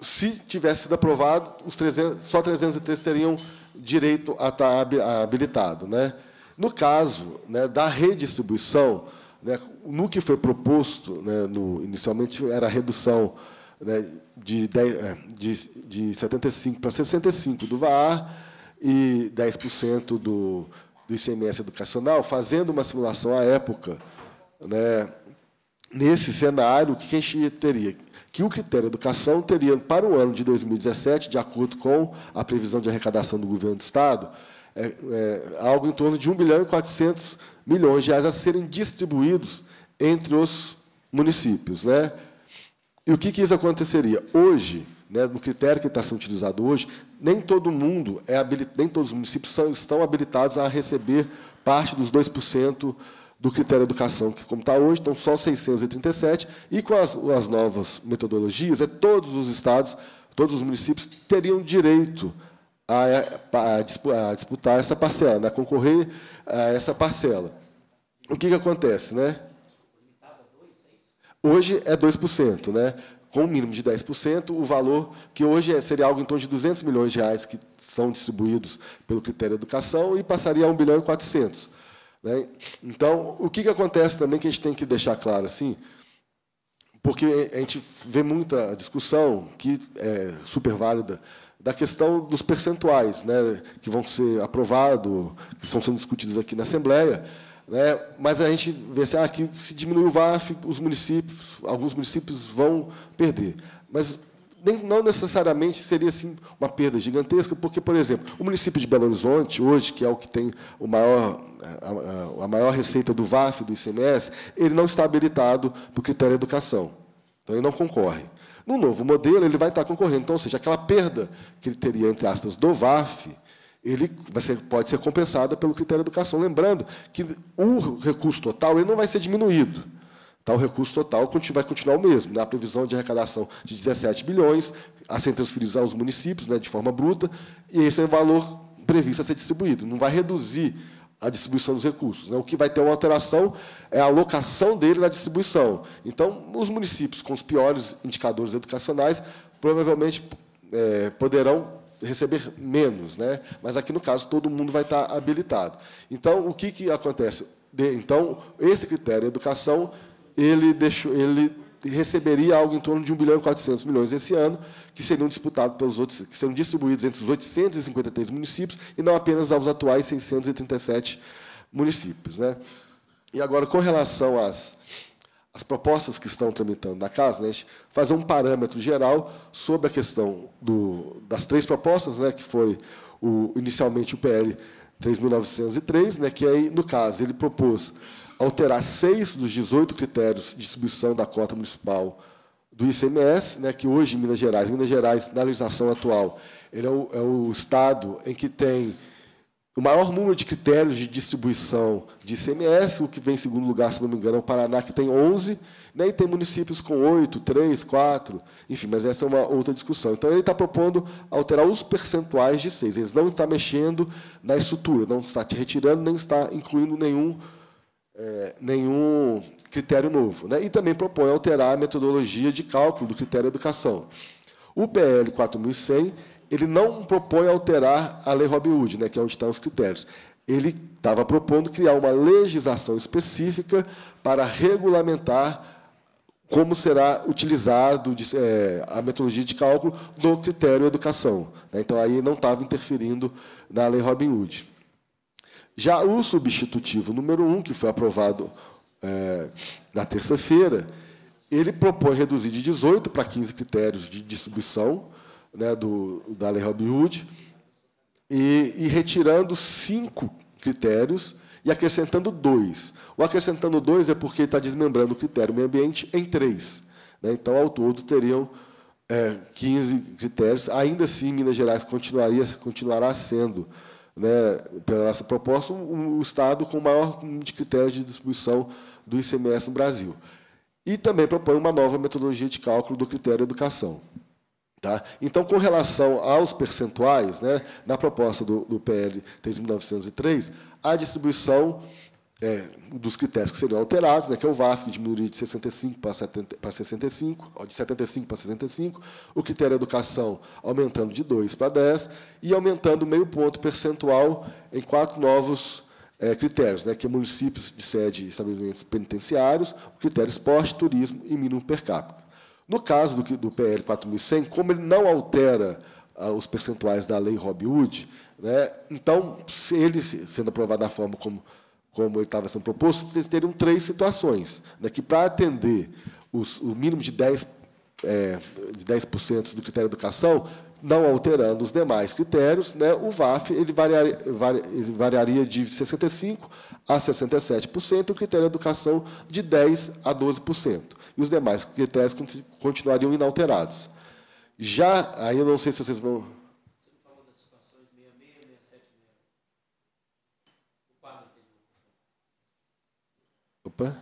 se tivesse sido aprovado, os 300, só 303 teriam direito a estar habilitado. Né? No caso né, da redistribuição, né, no que foi proposto, né, no, inicialmente era a redução né, de, 10, é, de, de 75 para 65 do VAR e 10% do, do ICMS educacional, fazendo uma simulação à época, né, nesse cenário, o que a gente teria? que o critério educação teria para o ano de 2017, de acordo com a previsão de arrecadação do governo do Estado, é, é, algo em torno de 1 bilhão e 400 milhões de reais a serem distribuídos entre os municípios. Né? E o que, que isso aconteceria? Hoje, né, no critério que está sendo utilizado hoje, nem todo mundo é nem todos os municípios são, estão habilitados a receber parte dos 2% do critério educação, que como está hoje, estão só 637, e com as, as novas metodologias, é todos os estados, todos os municípios teriam direito a, a, a, disputar essa parcela, né, a concorrer a essa parcela. O que, que acontece? Né? Hoje é 2%, né? com um mínimo de 10%, o valor que hoje é, seria algo em torno de 200 milhões de reais que são distribuídos pelo critério educação e passaria a 1 bilhão e 400. Né? Então, o que, que acontece também que a gente tem que deixar claro assim, porque a gente vê muita discussão que é super válida da questão dos percentuais, né, que vão ser aprovados, que estão sendo discutidos aqui na Assembleia, né, mas a gente vê assim, ah, que se diminuir o VAF, os municípios, alguns municípios vão perder. Mas nem, não necessariamente seria assim, uma perda gigantesca, porque, por exemplo, o município de Belo Horizonte, hoje, que é o que tem o maior, a, a maior receita do VAF, do ICMS, ele não está habilitado para o critério educação. Então, ele não concorre. No novo modelo, ele vai estar concorrendo. Então, ou seja, aquela perda que ele teria, entre aspas, do VAF, ele ser, pode ser compensada pelo critério educação. Lembrando que o recurso total ele não vai ser diminuído Tá, o recurso total vai continuar o mesmo. na né? A previsão de arrecadação de 17 bilhões, a ser transferido aos municípios né, de forma bruta, e esse é o valor previsto a ser distribuído. Não vai reduzir a distribuição dos recursos. Né? O que vai ter uma alteração é a alocação dele na distribuição. Então, os municípios com os piores indicadores educacionais provavelmente é, poderão receber menos, né? mas aqui no caso todo mundo vai estar habilitado. Então, o que, que acontece? De, então, esse critério, educação, ele, deixou, ele receberia algo em torno de 1 bilhão e 400 milhões esse ano, que seriam disputados pelos outros, que seriam distribuídos entre os 853 municípios e não apenas aos atuais 637 municípios. Né? E agora, com relação às, às propostas que estão tramitando da casa, né, a gente fazer um parâmetro geral sobre a questão do, das três propostas, né, que foi o, inicialmente o PL 3.903, né, que aí, no caso, ele propôs alterar seis dos 18 critérios de distribuição da cota municipal do ICMS, né, que hoje em Minas Gerais, Minas Gerais, na legislação atual, ele é o, é o estado em que tem o maior número de critérios de distribuição de ICMS, o que vem em segundo lugar, se não me engano, é o Paraná, que tem 11, né, e tem municípios com 8, 3, 4, enfim, mas essa é uma outra discussão. Então, ele está propondo alterar os percentuais de 6. Ele não está mexendo na estrutura, não está retirando, nem está incluindo nenhum é, nenhum critério novo. Né? E também propõe alterar a metodologia de cálculo do critério educação. O PL 4100 ele não propõe alterar a Lei Robin Hood, né, que é onde estão os critérios. Ele estava propondo criar uma legislação específica para regulamentar como será utilizado é, a metodologia de cálculo do critério educação. Né? Então, aí não estava interferindo na Lei Robin Hood. Já o substitutivo número um, que foi aprovado é, na terça-feira, ele propõe reduzir de 18 para 15 critérios de distribuição né, do, da Lei Robin Hood, e, e retirando cinco critérios e acrescentando dois. O acrescentando dois é porque está desmembrando o critério meio ambiente em três. Né? Então, ao todo, teriam é, 15 critérios. Ainda assim, Minas Gerais continuaria, continuará sendo né, pela nossa proposta, o um Estado com maior número de critérios de distribuição do ICMS no Brasil. E também propõe uma nova metodologia de cálculo do critério educação. Tá? Então, com relação aos percentuais, né, na proposta do, do PL 3.903, a distribuição é, dos critérios que seriam alterados, né, que é o VAF, que diminuiria de 65 para, 70, para 65, de 75 para 65, o critério educação aumentando de 2 para 10 e aumentando meio ponto percentual em quatro novos é, critérios, né, que é municípios de sede e estabelecimentos penitenciários, o critério esporte, turismo e mínimo per capita. No caso do, do PL 4100, como ele não altera ah, os percentuais da lei Robin Hood, né, então, se ele sendo aprovado da forma como como estava sendo proposto, teriam três situações, né, que para atender os, o mínimo de 10%, é, de 10 do critério de educação, não alterando os demais critérios, né, o VAF ele variaria, variaria de 65% a 67%, e o critério de educação de 10% a 12%. E os demais critérios continuariam inalterados. Já, aí eu não sei se vocês vão Desculpa.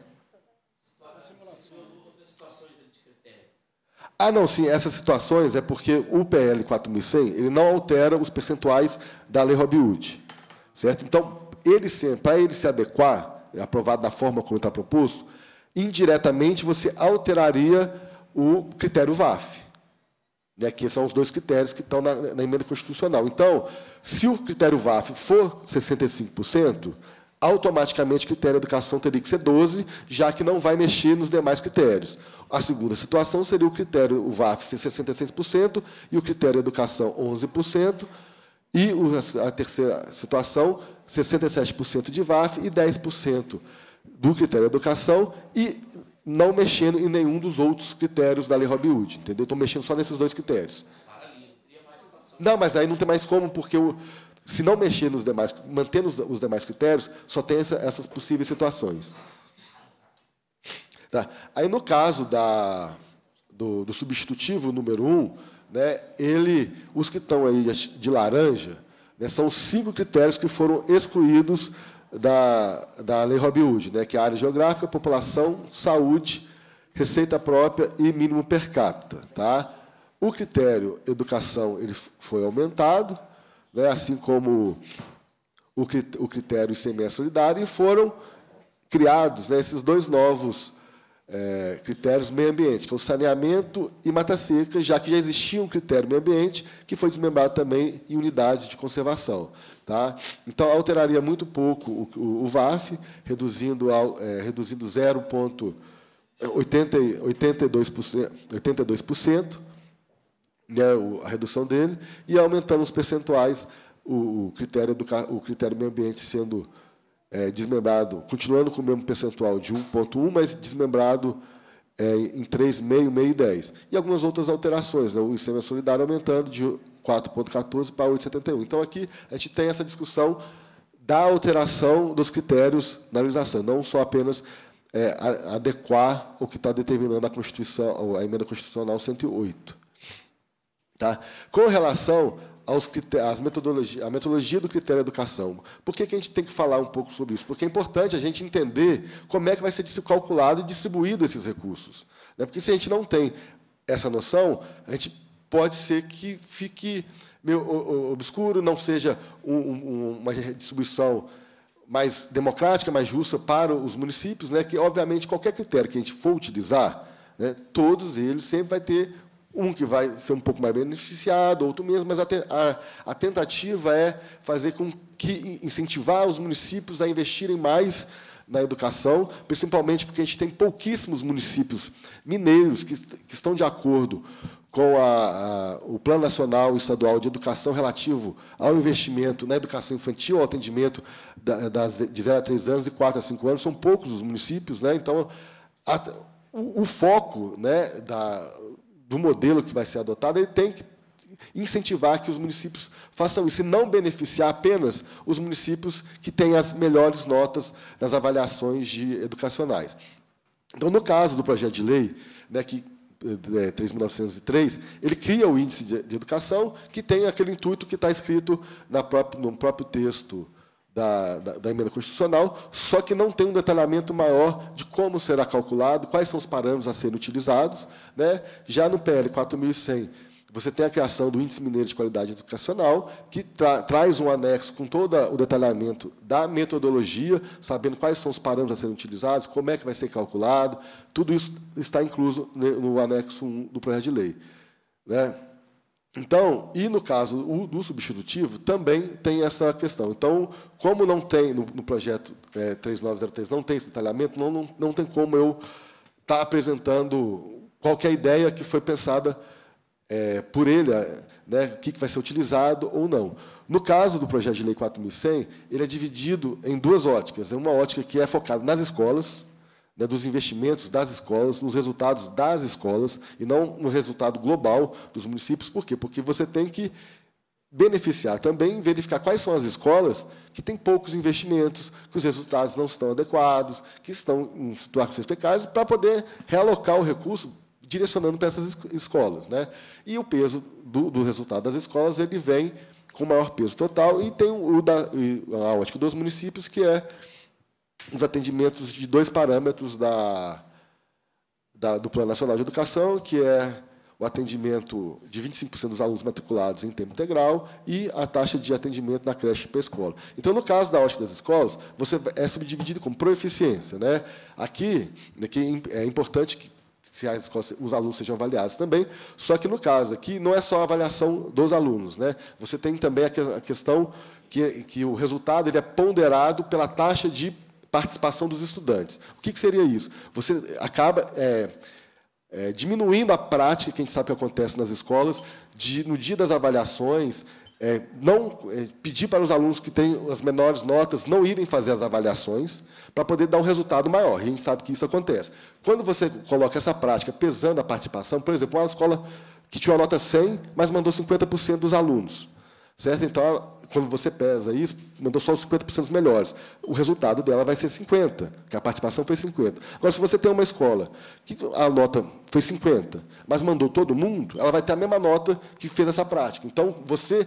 Ah, não, sim, essas situações é porque o PL 4100 ele não altera os percentuais da Lei Robiúde, certo? Então, ele para ele se adequar, é aprovado da forma como está proposto, indiretamente você alteraria o critério VAF, né, que são os dois critérios que estão na, na emenda constitucional. Então, se o critério VAF for 65%, automaticamente o critério educação teria que ser 12, já que não vai mexer nos demais critérios. A segunda situação seria o critério o VAF ser 66% e o critério educação 11%, e a terceira situação, 67% de VAF e 10% do critério educação e não mexendo em nenhum dos outros critérios da Lei Robin Hood, entendeu? Estou mexendo só nesses dois critérios. Não, mas aí não tem mais como, porque o, se não mexer nos demais, mantendo os, demais critérios, só tem essa, essas possíveis situações. Tá. Aí, no caso da, do, do, substitutivo número um, né, ele, os que estão aí de laranja, né, são os cinco critérios que foram excluídos da, da Lei Robin Hood, né, que é a área geográfica, população, saúde, receita própria e mínimo per capita. Tá? O critério educação ele foi aumentado, né, assim como o critério ICMS solidário, e foram criados né, esses dois novos é, critérios meio ambiente, que é o saneamento e mata seca, já que já existia um critério meio ambiente, que foi desmembrado também em unidades de conservação. Tá? Então, alteraria muito pouco o, o, o VAF, reduzindo, é, reduzindo 0,82%, 82%, né, a redução dele, e aumentando os percentuais, o, critério, do, o critério meio ambiente sendo é, desmembrado, continuando com o mesmo percentual de 1,1, mas desmembrado é, em 3,5, meio e 10. E algumas outras alterações, né, o sistema solidário aumentando de 4,14 para 8,71. Então, aqui a gente tem essa discussão da alteração dos critérios na legislação, não só apenas é, adequar o que está determinando a Constituição, a emenda constitucional 108. Tá? Com relação aos às metodologia, à metodologia do critério educação. Por que, que a gente tem que falar um pouco sobre isso? Porque é importante a gente entender como é que vai ser calculado e distribuído esses recursos. Né? Porque se a gente não tem essa noção, a gente pode ser que fique meio obscuro, não seja um, um, uma distribuição mais democrática, mais justa para os municípios, né? que, obviamente, qualquer critério que a gente for utilizar, né? todos eles sempre vai ter um que vai ser um pouco mais beneficiado, outro mesmo, mas a, a, a, tentativa é fazer com que incentivar os municípios a investirem mais na educação, principalmente porque a gente tem pouquíssimos municípios mineiros que, que estão de acordo com a, o Plano Nacional e Estadual de Educação relativo ao investimento na educação infantil, ao atendimento da, das, de 0 a 3 anos e 4 a 5 anos, são poucos os municípios, né? então o, o foco né, da, do modelo que vai ser adotado, ele tem que incentivar que os municípios façam isso, e não beneficiar apenas os municípios que têm as melhores notas nas avaliações de educacionais. Então, no caso do projeto de lei, né, que eh, é, 3.903, ele cria o índice de, de, educação que tem aquele intuito que está escrito na própria, no próprio texto da, da, da, emenda constitucional, só que não tem um detalhamento maior de como será calculado, quais são os parâmetros a serem utilizados. Né? Já no PL 4100, você tem a criação do Índice Mineiro de Qualidade Educacional, que tra traz um anexo com todo o detalhamento da metodologia, sabendo quais são os parâmetros a serem utilizados, como é que vai ser calculado, tudo isso está incluso no anexo 1 do projeto de lei. Né? Então, e no caso do substitutivo, também tem essa questão. Então, como não tem no, no projeto é, 3903, não tem esse detalhamento, não, não, não tem como eu estar tá apresentando qualquer é ideia que foi pensada é, por ele, é, né, o que, vai ser utilizado ou não. No caso do projeto de lei 4100, ele é dividido em duas óticas. É uma ótica que é focada nas escolas, né, dos investimentos das escolas, nos resultados das escolas, e não no resultado global dos municípios. Por quê? Porque você tem que beneficiar também, verificar quais são as escolas que têm poucos investimentos, que os resultados não estão adequados, que estão em situações precárias, para poder realocar o recurso direcionando para essas escolas. Né? E o peso do, do resultado das escolas ele vem com maior peso total e tem o da, a ótica dos municípios, que é os atendimentos de dois parâmetros da, da, do Plano Nacional de Educação, que é o atendimento de 25% dos alunos matriculados em tempo integral e a taxa de atendimento na creche para escola. Então, no caso da ótica das escolas, você é subdividido como proeficiência. Né? Aqui, aqui né, é, é importante que se as escolas, os alunos sejam avaliados também, só que, no caso aqui, não é só a avaliação dos alunos. Né? Você tem também a questão que, que o resultado ele é ponderado pela taxa de participação dos estudantes. O que, que seria isso? Você acaba é, é, diminuindo a prática, que a gente sabe que acontece nas escolas, de, no dia das avaliações, é, não é, pedir para os alunos que têm as menores notas não irem fazer as avaliações para poder dar um resultado maior. E a gente sabe que isso acontece. Quando você coloca essa prática pesando a participação, por exemplo, uma escola que tinha uma nota 100, mas mandou 50% dos alunos. Certo? Então, quando você pesa isso, mandou só os 50% melhores. O resultado dela vai ser 50, que a participação foi 50. Agora, se você tem uma escola que a nota foi 50, mas mandou todo mundo, ela vai ter a mesma nota que fez essa prática. Então, você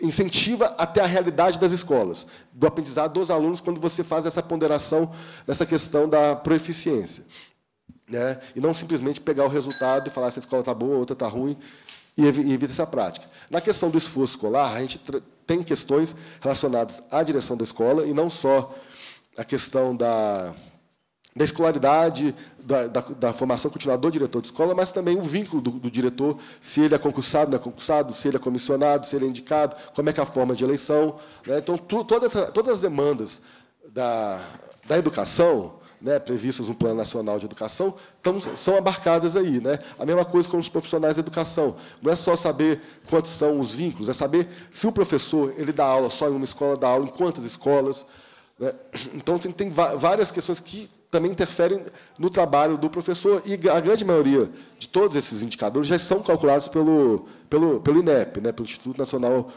incentiva até a realidade das escolas, do aprendizado dos alunos, quando você faz essa ponderação nessa questão da proeficiência. Né? E não simplesmente pegar o resultado e falar se a escola está boa, a outra está ruim, e evita essa prática. Na questão do esforço escolar, a gente tem questões relacionadas à direção da escola e não só a questão da, da escolaridade, da, da, da, formação continuada do diretor de escola, mas também o vínculo do, do, diretor, se ele é concursado, não é concursado, se ele é comissionado, se ele é indicado, como é que é a forma de eleição. Né? Então, tu, toda essa, todas as demandas da, da educação, né, previstas no Plano Nacional de Educação, tão, são abarcadas aí. Né? A mesma coisa com os profissionais da educação. Não é só saber quantos são os vínculos, é saber se o professor ele dá aula só em uma escola, dá aula em quantas escolas. Né? Então, tem, tem várias questões que também interferem no trabalho do professor, e a grande maioria de todos esses indicadores já são calculados pelo, pelo, pelo INEP, né, pelo Instituto Nacional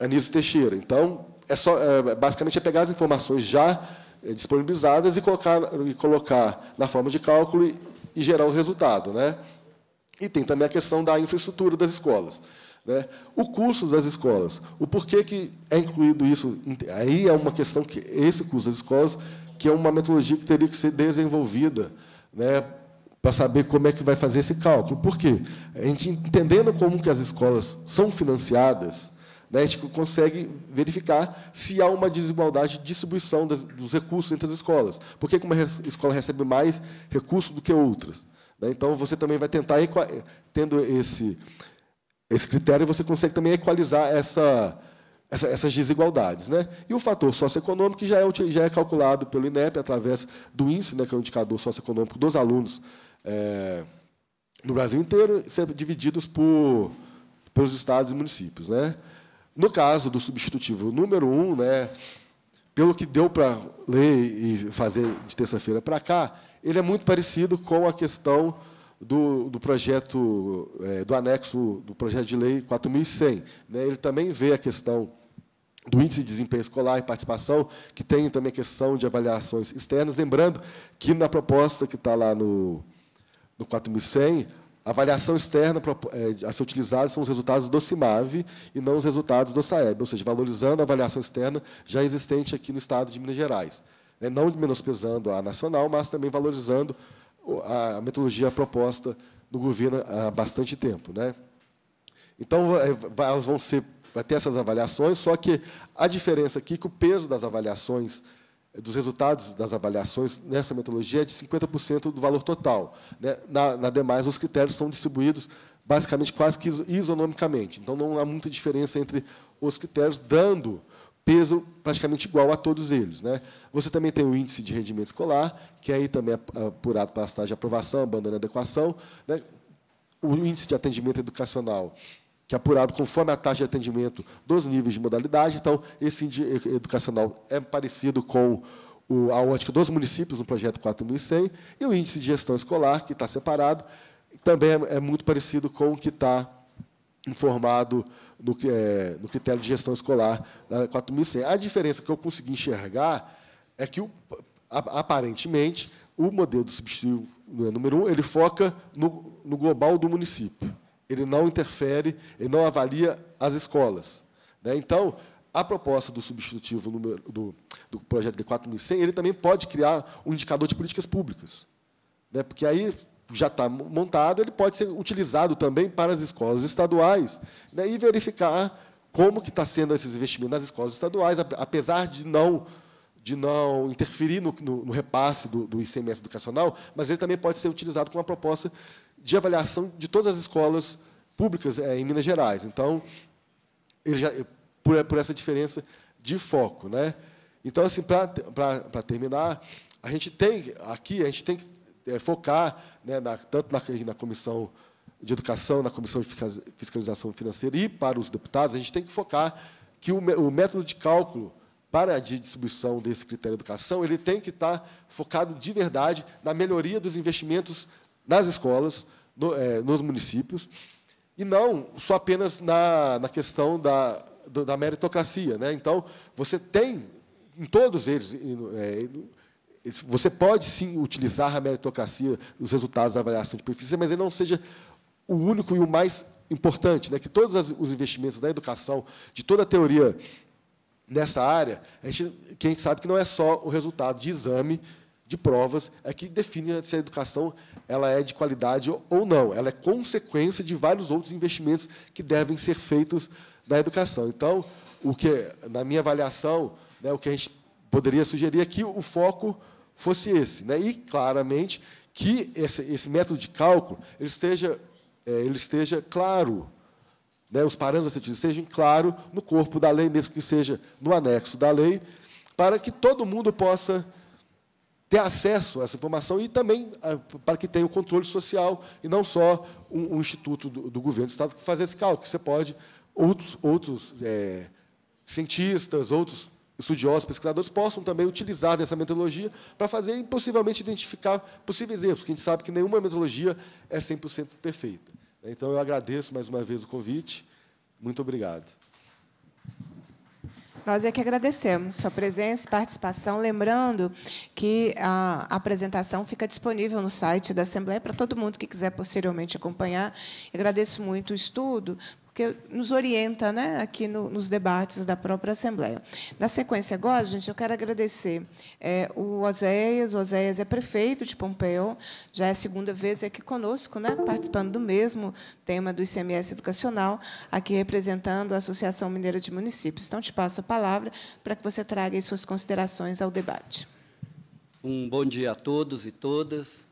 Anísio Teixeira. Então, é só, é, basicamente é pegar as informações já eh, disponibilizadas e colocar, e colocar na forma de cálculo e, e gerar o resultado. Né? E tem também a questão da infraestrutura das escolas. Né? O custo das escolas. O porquê que é incluído isso? Aí é uma questão que esse custo das escolas, que é uma metodologia que teria que ser desenvolvida né, para saber como é que vai fazer esse cálculo. Por quê? A gente entendendo como que as escolas são financiadas, né? A gente consegue verificar se há uma desigualdade de distribuição dos recursos entre as escolas. Por que uma escola recebe mais recursos do que outras? Né? Então, você também vai tentar, tendo esse, esse critério, você consegue também equalizar essa, essa, essas desigualdades. Né? E o fator socioeconômico já é, já é calculado pelo INEP através do índice, né, que é o um indicador socioeconômico dos alunos é, no Brasil inteiro, divididos por, pelos estados e municípios. Né? No caso do substitutivo número um, né, pelo que deu para ler e fazer de terça-feira para cá, ele é muito parecido com a questão do, do projeto, é, do anexo do projeto de lei 4.100. Né? Ele também vê a questão do índice de desempenho escolar e participação, que tem também a questão de avaliações externas. Lembrando que na proposta que está lá no, no 4.100, a avaliação externa é, a ser utilizada são os resultados do CIMAV e não os resultados do SAEB, ou seja, valorizando a avaliação externa já existente aqui no Estado de Minas Gerais. Né? Não menosprezando a nacional, mas também valorizando a metodologia proposta do governo há bastante tempo. Né? Então, é, elas vão ser, vai ter essas avaliações, só que a diferença aqui é que o peso das avaliações dos resultados das avaliações nessa metodologia é de 50% do valor total. Né? Na, na demais, os critérios são distribuídos basicamente quase que isonomicamente. Então, não há muita diferença entre os critérios, dando peso praticamente igual a todos eles. Né? Você também tem o índice de rendimento escolar, que aí também é apurado para a taxa de aprovação, abandono e adequação. Né? O índice de atendimento educacional que é apurado conforme a taxa de atendimento dos níveis de modalidade. Então, esse educacional é parecido com o, a ótica dos municípios no projeto 4.100 e o índice de gestão escolar, que está separado, também é, é muito parecido com o que está informado no, é, no critério de gestão escolar da 4.100. A diferença que eu consegui enxergar é que, o, aparentemente, o modelo do substituto né, número 1 um, ele foca no, no global do município ele não interfere, ele não avalia as escolas. Né? Então, a proposta do substitutivo número, do, do projeto de 4100, ele também pode criar um indicador de políticas públicas. Né? Porque aí já está montado, ele pode ser utilizado também para as escolas estaduais né? e verificar como que está sendo esses investimentos nas escolas estaduais, apesar de não de não interferir no, no, no repasse do, do ICMS educacional, mas ele também pode ser utilizado com uma proposta de avaliação de todas as escolas públicas é, em Minas Gerais. Então, ele já, por, por essa diferença de foco. Né? Então, assim, para terminar, a gente tem aqui, a gente tem que é, focar né, na, tanto na, na, comissão de educação, na comissão de fiscalização financeira e para os deputados, a gente tem que focar que o, o método de cálculo para a distribuição desse critério de educação, ele tem que estar tá focado de verdade na melhoria dos investimentos nas escolas, no, é, nos municípios, e não só apenas na, na questão da, da meritocracia. Né? Então, você tem, em todos eles, é, você pode sim utilizar a meritocracia, os resultados da avaliação de perfil, mas ele não seja o único e o mais importante, né? que todos os investimentos da educação, de toda a teoria nessa área, a gente, a gente sabe que não é só o resultado de exame de provas é que define se a educação ela é de qualidade ou não. Ela é consequência de vários outros investimentos que devem ser feitos na educação. Então, o que na minha avaliação, né, o que a gente poderia sugerir é que o foco fosse esse, né? E claramente que esse, esse método de cálculo ele esteja é, ele esteja claro, né, os parâmetros assertivos estejam claro no corpo da lei, mesmo que seja no anexo da lei, para que todo mundo possa ter acesso a essa informação e também eh, para que tenha o controle social e não só um, um instituto do, do, governo do Estado que fazer esse cálculo. Você pode, outros, outros é, cientistas, outros estudiosos, pesquisadores possam também utilizar dessa metodologia para fazer e possivelmente identificar possíveis erros, porque a gente sabe que nenhuma metodologia é 100% perfeita. Então, eu agradeço mais uma vez o convite. Muito obrigado. Nós é que agradecemos sua presença e participação. Lembrando que a apresentação fica disponível no site da Assembleia para todo mundo que quiser posteriormente acompanhar. agradeço muito o estudo, porque nos orienta né, aqui no, nos debates da própria Assembleia. Na sequência agora, gente, eu quero agradecer é, o Oséias, o Oséias é prefeito de Pompeu, já é a segunda vez aqui conosco, né, participando do mesmo tema do ICMS educacional, aqui representando a Associação Mineira de Municípios. Então, te passo a palavra para que você traga suas considerações ao debate. Um bom dia a todos e todas.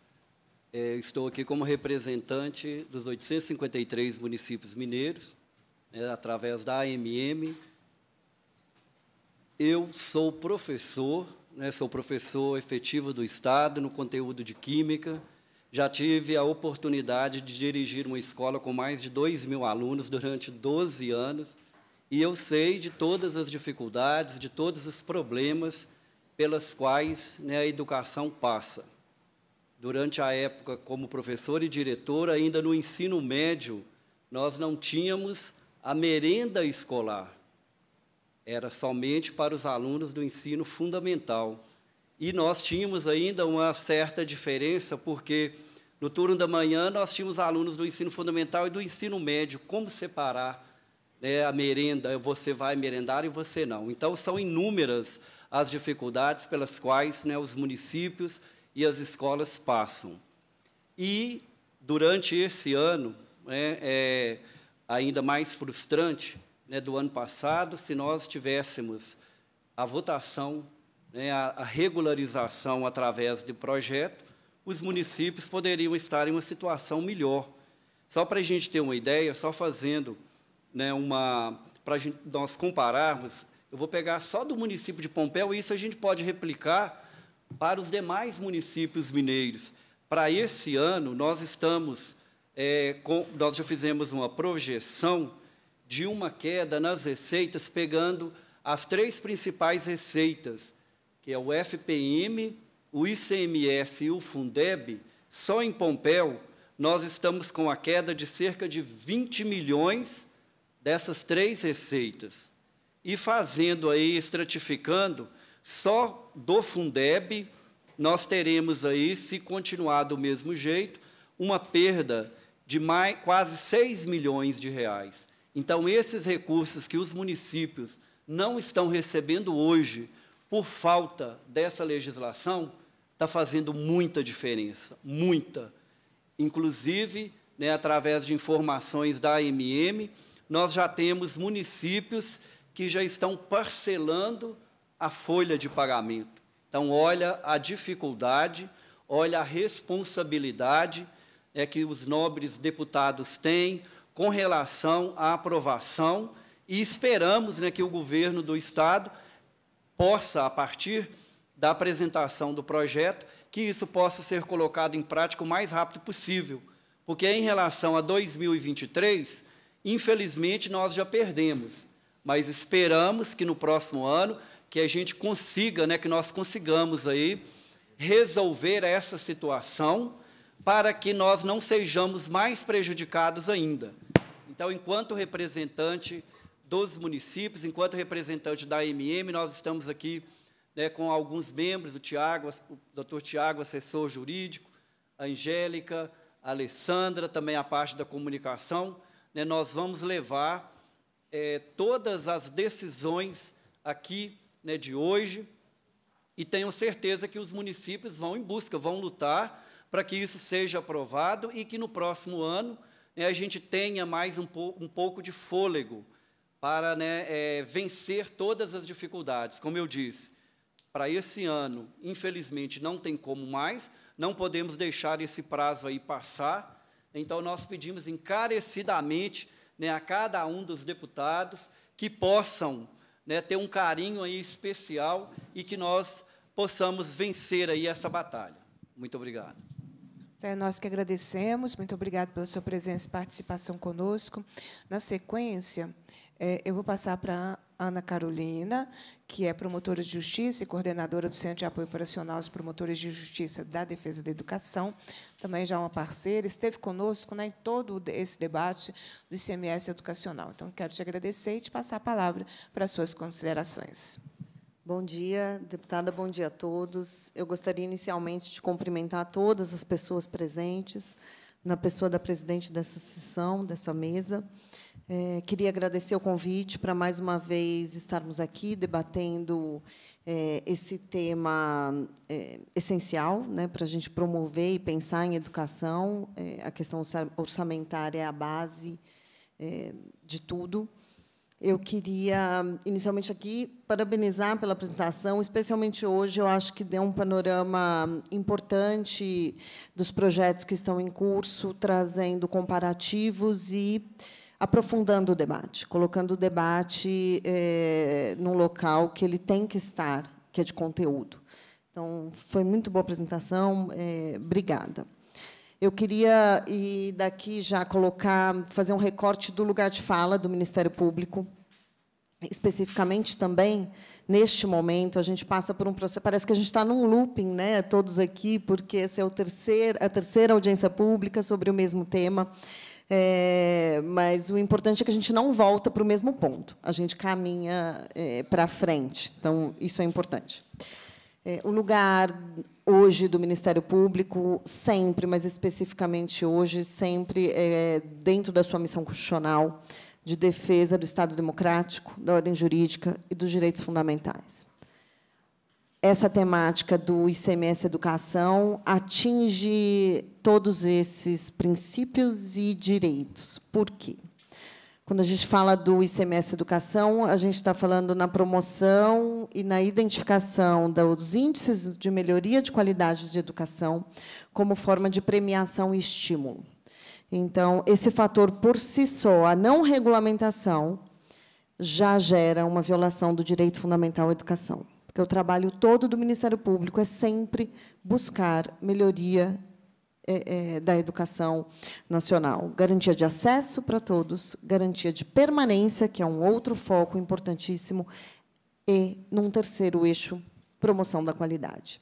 É, estou aqui como representante dos 853 municípios mineiros, né, através da AMM. Eu sou professor, né, sou professor efetivo do Estado no conteúdo de Química. Já tive a oportunidade de dirigir uma escola com mais de 2 mil alunos durante 12 anos. E eu sei de todas as dificuldades, de todos os problemas pelas quais né, a educação passa durante a época como professor e diretor ainda no ensino médio, nós não tínhamos a merenda escolar. Era somente para os alunos do ensino fundamental. E nós tínhamos ainda uma certa diferença, porque no turno da manhã nós tínhamos alunos do ensino fundamental e do ensino médio. Como separar né, a merenda? Você vai merendar e você não. Então, são inúmeras as dificuldades pelas quais né, os municípios e as escolas passam. E, durante esse ano, né, é ainda mais frustrante né, do ano passado, se nós tivéssemos a votação, né, a regularização através de projeto, os municípios poderiam estar em uma situação melhor. Só para a gente ter uma ideia, só fazendo né, uma. Para nós compararmos, eu vou pegar só do município de Pompéu, e isso a gente pode replicar para os demais municípios mineiros. Para esse ano, nós estamos, é, com, nós já fizemos uma projeção de uma queda nas receitas, pegando as três principais receitas, que é o FPM, o ICMS e o Fundeb, só em Pompéu, nós estamos com a queda de cerca de 20 milhões dessas três receitas. E fazendo aí, estratificando, só do Fundeb nós teremos aí, se continuar do mesmo jeito, uma perda de mais, quase 6 milhões de reais. Então, esses recursos que os municípios não estão recebendo hoje por falta dessa legislação, está fazendo muita diferença, muita. Inclusive, né, através de informações da AMM, nós já temos municípios que já estão parcelando a folha de pagamento. Então, olha a dificuldade, olha a responsabilidade é que os nobres deputados têm com relação à aprovação e esperamos né, que o governo do Estado possa, a partir da apresentação do projeto, que isso possa ser colocado em prática o mais rápido possível, porque em relação a 2023, infelizmente nós já perdemos, mas esperamos que no próximo ano que a gente consiga, né, que nós consigamos aí resolver essa situação para que nós não sejamos mais prejudicados ainda. Então, enquanto representante dos municípios, enquanto representante da AMM, nós estamos aqui né, com alguns membros, o Tiago, o doutor Tiago, assessor jurídico, a Angélica, a Alessandra, também a parte da comunicação, né, nós vamos levar é, todas as decisões aqui né, de hoje, e tenho certeza que os municípios vão em busca, vão lutar para que isso seja aprovado e que no próximo ano né, a gente tenha mais um, po um pouco de fôlego para né, é, vencer todas as dificuldades. Como eu disse, para esse ano, infelizmente, não tem como mais, não podemos deixar esse prazo aí passar, então nós pedimos encarecidamente né, a cada um dos deputados que possam né, ter um carinho aí especial e que nós possamos vencer aí essa batalha. Muito obrigado. É, nós que agradecemos, muito obrigado pela sua presença e participação conosco. Na sequência, é, eu vou passar para Ana Carolina, que é promotora de justiça e coordenadora do Centro de Apoio Operacional aos Promotores de Justiça da Defesa da Educação, também já uma parceira, esteve conosco né, em todo esse debate do ICMS educacional. Então, quero te agradecer e te passar a palavra para as suas considerações. Bom dia, deputada, bom dia a todos. Eu gostaria, inicialmente, de cumprimentar todas as pessoas presentes, na pessoa da presidente dessa sessão, dessa mesa, é, queria agradecer o convite para mais uma vez estarmos aqui debatendo é, esse tema é, essencial né, para a gente promover e pensar em educação. É, a questão orçamentária é a base é, de tudo. Eu queria, inicialmente aqui, parabenizar pela apresentação, especialmente hoje, eu acho que deu um panorama importante dos projetos que estão em curso, trazendo comparativos e aprofundando o debate, colocando o debate é, num local que ele tem que estar, que é de conteúdo. Então, foi muito boa a apresentação, é, obrigada. Eu queria, e daqui já colocar, fazer um recorte do lugar de fala do Ministério Público, especificamente também neste momento a gente passa por um processo parece que a gente está num looping né todos aqui porque essa é o terceiro a terceira audiência pública sobre o mesmo tema é, mas o importante é que a gente não volta para o mesmo ponto, a gente caminha é, para frente. Então, isso é importante. É, o lugar hoje do Ministério Público, sempre, mas especificamente hoje, sempre é dentro da sua missão constitucional de defesa do Estado democrático, da ordem jurídica e dos direitos fundamentais essa temática do ICMS Educação atinge todos esses princípios e direitos. Por quê? Quando a gente fala do ICMS Educação, a gente está falando na promoção e na identificação dos índices de melhoria de qualidade de educação como forma de premiação e estímulo. Então, esse fator por si só, a não regulamentação, já gera uma violação do direito fundamental à educação porque o trabalho todo do Ministério Público é sempre buscar melhoria é, é, da educação nacional. Garantia de acesso para todos, garantia de permanência, que é um outro foco importantíssimo, e, num terceiro eixo, promoção da qualidade.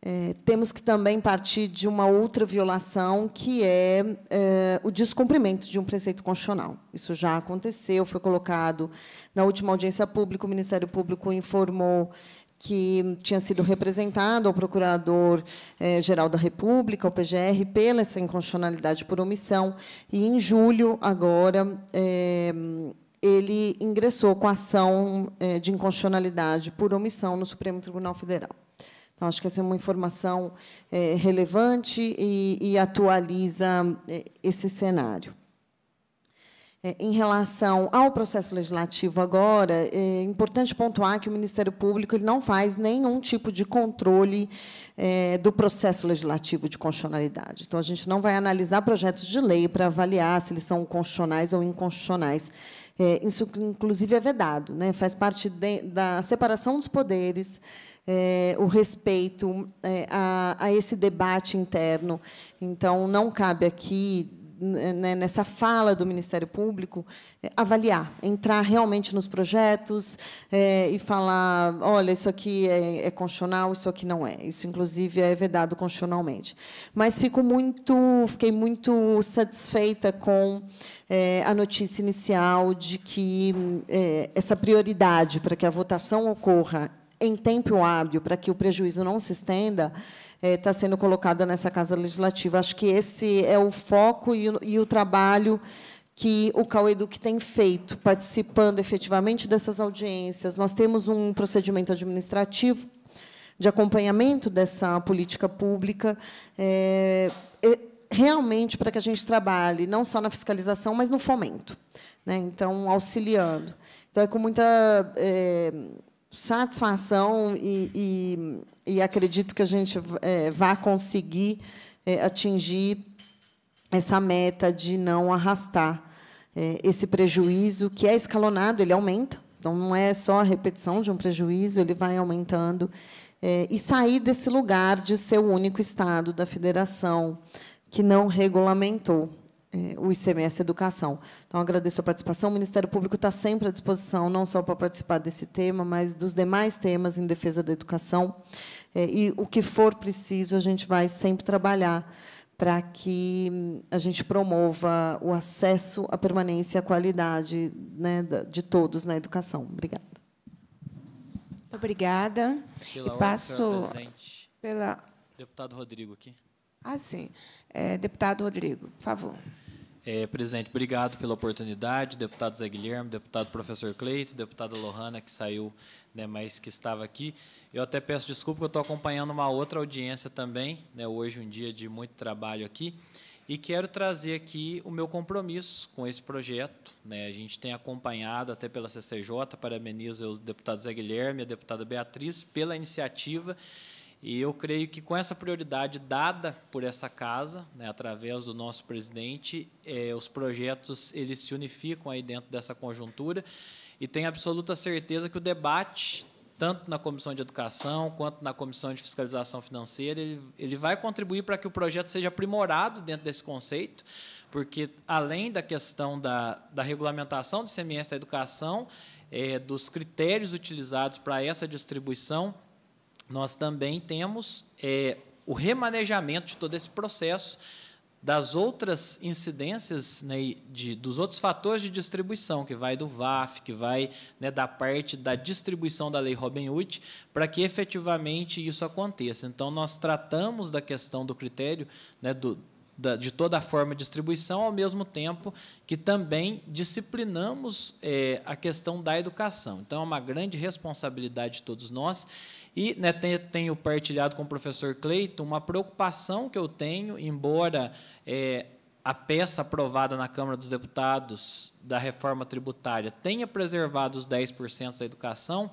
É, temos que também partir de uma outra violação, que é, é, o descumprimento de um preceito constitucional. Isso já aconteceu, foi colocado na última audiência pública, o Ministério Público informou que tinha sido representado ao Procurador-Geral é, da República, ao PGR, pela essa inconstitucionalidade por omissão. E, em julho, agora, é, ele ingressou com a ação é, de inconstitucionalidade por omissão no Supremo Tribunal Federal. Então, acho que essa é uma informação é, relevante e, e atualiza é, esse cenário. É, em relação ao processo legislativo agora, é importante pontuar que o Ministério Público ele não faz nenhum tipo de controle é, do processo legislativo de constitucionalidade. Então, a gente não vai analisar projetos de lei para avaliar se eles são constitucionais ou inconstitucionais. É, isso, inclusive, é vedado, né? faz parte de, da separação dos poderes, é, o respeito é, a, a esse debate interno. Então, não cabe aqui né, né, nessa fala do Ministério Público, é, avaliar, entrar realmente nos projetos é, e falar, olha, isso aqui é, é constitucional, isso aqui não é. Isso, inclusive, é vedado constitucionalmente. Mas fico muito, fiquei muito satisfeita com é, a notícia inicial de que é, essa prioridade para que a votação ocorra em tempo hábil, para que o prejuízo não se estenda, está eh, sendo colocada nessa Casa Legislativa. Acho que esse é o foco e o, e o trabalho que o Caueduc tem feito, participando efetivamente dessas audiências. Nós temos um procedimento administrativo de acompanhamento dessa política pública, é, realmente para que a gente trabalhe não só na fiscalização, mas no fomento. Né? Então, auxiliando. Então, é com muita. É, satisfação e, e, e acredito que a gente é, vai conseguir é, atingir essa meta de não arrastar é, esse prejuízo, que é escalonado, ele aumenta. Então, não é só a repetição de um prejuízo, ele vai aumentando. É, e sair desse lugar de ser o único Estado da federação que não regulamentou. É, o ICMS Educação. Então, agradeço a participação. O Ministério Público está sempre à disposição, não só para participar desse tema, mas dos demais temas em defesa da educação. É, e o que for preciso, a gente vai sempre trabalhar para que hum, a gente promova o acesso, a permanência e a qualidade né, de todos na educação. Obrigada. Muito obrigada. Pela e passo pela deputado Rodrigo aqui. Ah, sim. É, deputado Rodrigo, por favor. É, presidente, obrigado pela oportunidade. Deputado Zé Guilherme, deputado professor Cleito, deputada Lohana, que saiu, né, mas que estava aqui. Eu até peço desculpa, eu estou acompanhando uma outra audiência também, né, hoje, um dia de muito trabalho aqui. E quero trazer aqui o meu compromisso com esse projeto. Né? A gente tem acompanhado até pela CCJ, parabenizo o deputado Zé Guilherme e a deputada Beatriz pela iniciativa e eu creio que com essa prioridade dada por essa casa, né, através do nosso presidente, eh, os projetos eles se unificam aí dentro dessa conjuntura e tenho absoluta certeza que o debate tanto na comissão de educação quanto na comissão de fiscalização financeira ele, ele vai contribuir para que o projeto seja aprimorado dentro desse conceito, porque além da questão da, da regulamentação do CMS da educação, é, dos critérios utilizados para essa distribuição nós também temos é, o remanejamento de todo esse processo das outras incidências, né, de, dos outros fatores de distribuição, que vai do VAF, que vai né, da parte da distribuição da Lei Robin Hood, para que efetivamente isso aconteça. Então, nós tratamos da questão do critério né, do, da, de toda a forma de distribuição, ao mesmo tempo que também disciplinamos é, a questão da educação. Então, é uma grande responsabilidade de todos nós e né, tenho partilhado com o professor Cleiton uma preocupação que eu tenho, embora é, a peça aprovada na Câmara dos Deputados da reforma tributária tenha preservado os 10% da educação,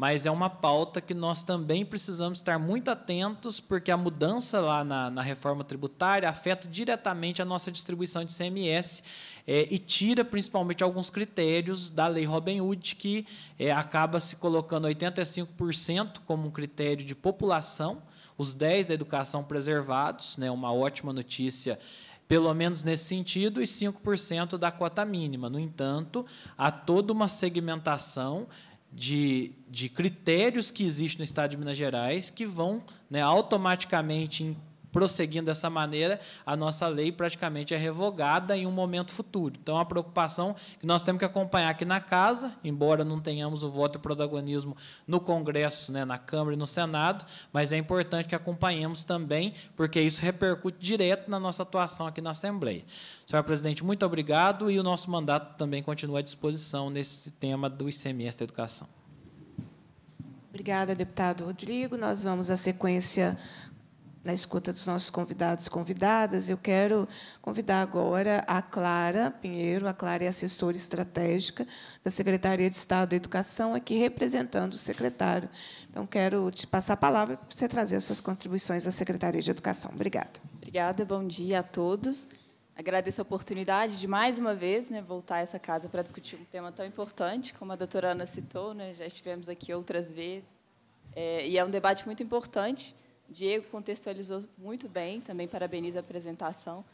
mas é uma pauta que nós também precisamos estar muito atentos, porque a mudança lá na, na reforma tributária afeta diretamente a nossa distribuição de CMS é, e tira principalmente alguns critérios da Lei Robin Hood, que é, acaba se colocando 85% como um critério de população, os 10% da educação preservados, né, uma ótima notícia pelo menos nesse sentido, e 5% da cota mínima. No entanto, há toda uma segmentação de, de critérios que existem no Estado de Minas Gerais que vão né, automaticamente prosseguindo dessa maneira, a nossa lei praticamente é revogada em um momento futuro. Então, a preocupação que nós temos que acompanhar aqui na casa, embora não tenhamos o voto e protagonismo no Congresso, né, na Câmara e no Senado, mas é importante que acompanhemos também, porque isso repercute direto na nossa atuação aqui na Assembleia. Senhor presidente, muito obrigado e o nosso mandato também continua à disposição nesse tema do ICMS da educação. Obrigada, deputado Rodrigo. Nós vamos à sequência na escuta dos nossos convidados e convidadas, eu quero convidar agora a Clara Pinheiro, a Clara é assessora estratégica da Secretaria de Estado da Educação, aqui representando o secretário. Então, quero te passar a palavra para você trazer as suas contribuições à Secretaria de Educação. Obrigada. Obrigada, bom dia a todos. Agradeço a oportunidade de, mais uma vez, né, voltar a essa casa para discutir um tema tão importante, como a doutora Ana citou, né, já estivemos aqui outras vezes, é, e é um debate muito importante, Diego contextualizou muito bem, também parabeniza a apresentação,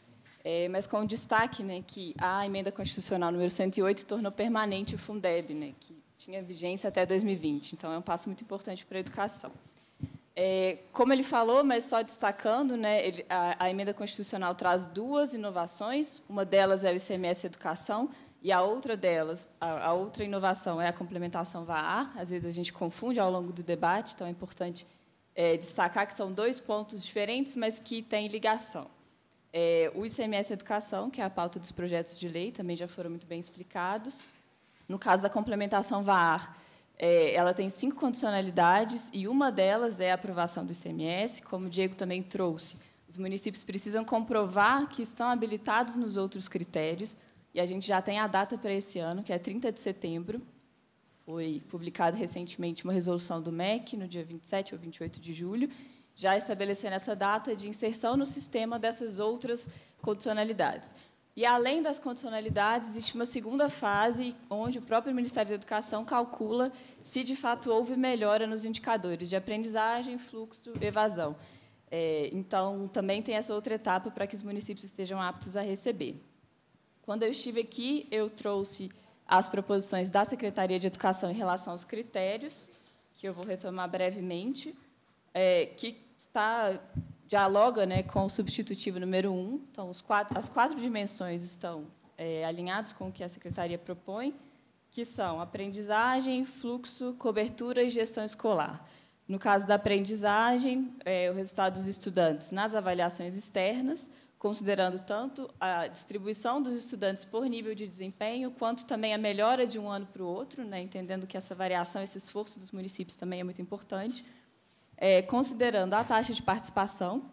é, mas com um destaque né, que a emenda constitucional número 108 tornou permanente o Fundeb, né, que tinha vigência até 2020. Então, é um passo muito importante para a educação. É, como ele falou, mas só destacando, né, ele, a, a, emenda constitucional traz duas inovações. Uma delas é o ICMS Educação e a outra delas, a, a outra inovação é a complementação VAR. Às vezes a gente confunde ao longo do debate, então é importante é, destacar que são dois pontos diferentes, mas que têm ligação. É, o ICMS Educação, que é a pauta dos projetos de lei, também já foram muito bem explicados. No caso da complementação VAR, é, ela tem cinco condicionalidades e uma delas é a aprovação do ICMS, como o Diego também trouxe. Os municípios precisam comprovar que estão habilitados nos outros critérios, e a gente já tem a data para esse ano, que é 30 de setembro, foi publicada recentemente uma resolução do MEC, no dia 27 ou 28 de julho, já estabelecendo essa data de inserção no sistema dessas outras condicionalidades. E, além das condicionalidades, existe uma segunda fase, onde o próprio Ministério da Educação calcula se, de fato, houve melhora nos indicadores de aprendizagem, fluxo, evasão. É, então, também tem essa outra etapa para que os municípios estejam aptos a receber. Quando eu estive aqui, eu trouxe as proposições da Secretaria de Educação em relação aos critérios, que eu vou retomar brevemente, é, que está dialoga né, com o substitutivo número 1. Um. Então, quatro, as quatro dimensões estão é, alinhadas com o que a Secretaria propõe, que são aprendizagem, fluxo, cobertura e gestão escolar. No caso da aprendizagem, é, o resultado dos estudantes nas avaliações externas, considerando tanto a distribuição dos estudantes por nível de desempenho, quanto também a melhora de um ano para o outro, né, entendendo que essa variação, esse esforço dos municípios também é muito importante, é, considerando a taxa de participação,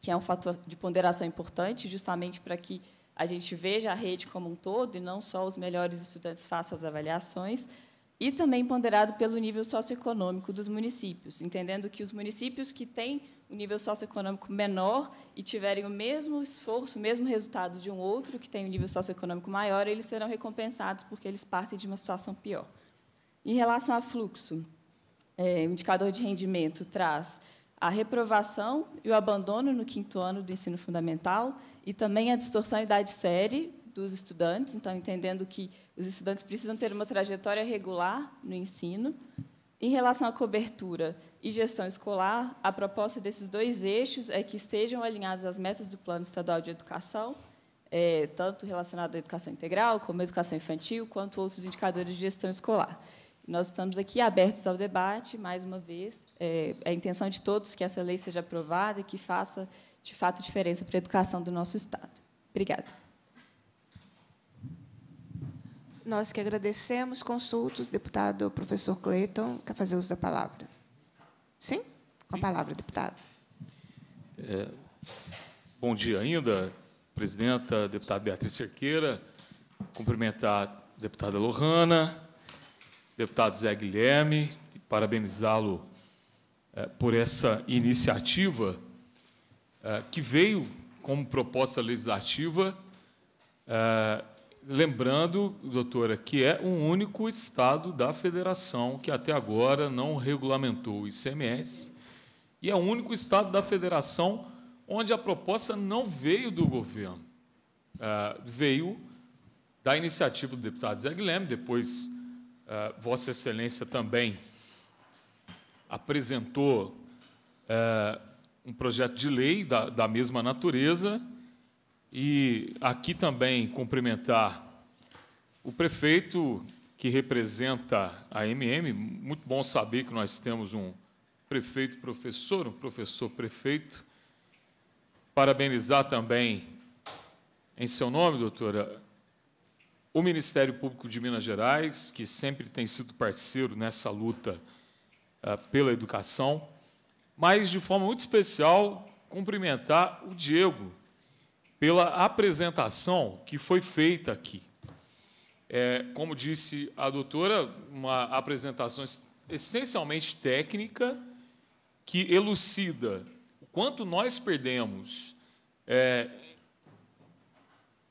que é um fator de ponderação importante, justamente para que a gente veja a rede como um todo e não só os melhores estudantes façam as avaliações, e também ponderado pelo nível socioeconômico dos municípios, entendendo que os municípios que têm o nível socioeconômico menor e tiverem o mesmo esforço, o mesmo resultado de um outro que tem um nível socioeconômico maior, eles serão recompensados porque eles partem de uma situação pior. Em relação a fluxo, é, o indicador de rendimento traz a reprovação e o abandono no quinto ano do ensino fundamental e também a distorção à idade série dos estudantes, então entendendo que os estudantes precisam ter uma trajetória regular no ensino em relação à cobertura e gestão escolar, a proposta desses dois eixos é que estejam alinhadas as metas do Plano Estadual de Educação, é, tanto relacionado à educação integral, como à educação infantil, quanto outros indicadores de gestão escolar. Nós estamos aqui abertos ao debate, mais uma vez. É, é a intenção de todos que essa lei seja aprovada e que faça, de fato, diferença para a educação do nosso Estado. Obrigada. Nós que agradecemos, consultos, deputado professor Cleiton, quer fazer uso da palavra? Sim? Com a Sim. palavra, deputado. É, bom dia ainda, presidenta, deputada Beatriz Cerqueira, cumprimentar a deputada Lohana, deputado Zé Guilherme, parabenizá-lo é, por essa iniciativa é, que veio como proposta legislativa é, Lembrando, doutora, que é um único estado da federação que até agora não regulamentou o ICMS e é o único estado da federação onde a proposta não veio do governo, é, veio da iniciativa do deputado Zé Guilherme, depois é, Vossa Excelência também apresentou é, um projeto de lei da, da mesma natureza e aqui também cumprimentar o prefeito que representa a MM. Muito bom saber que nós temos um prefeito professor, um professor prefeito. Parabenizar também, em seu nome, doutora, o Ministério Público de Minas Gerais, que sempre tem sido parceiro nessa luta ah, pela educação, mas, de forma muito especial, cumprimentar o Diego, pela apresentação que foi feita aqui. É, como disse a doutora, uma apresentação essencialmente técnica que elucida o quanto nós perdemos é,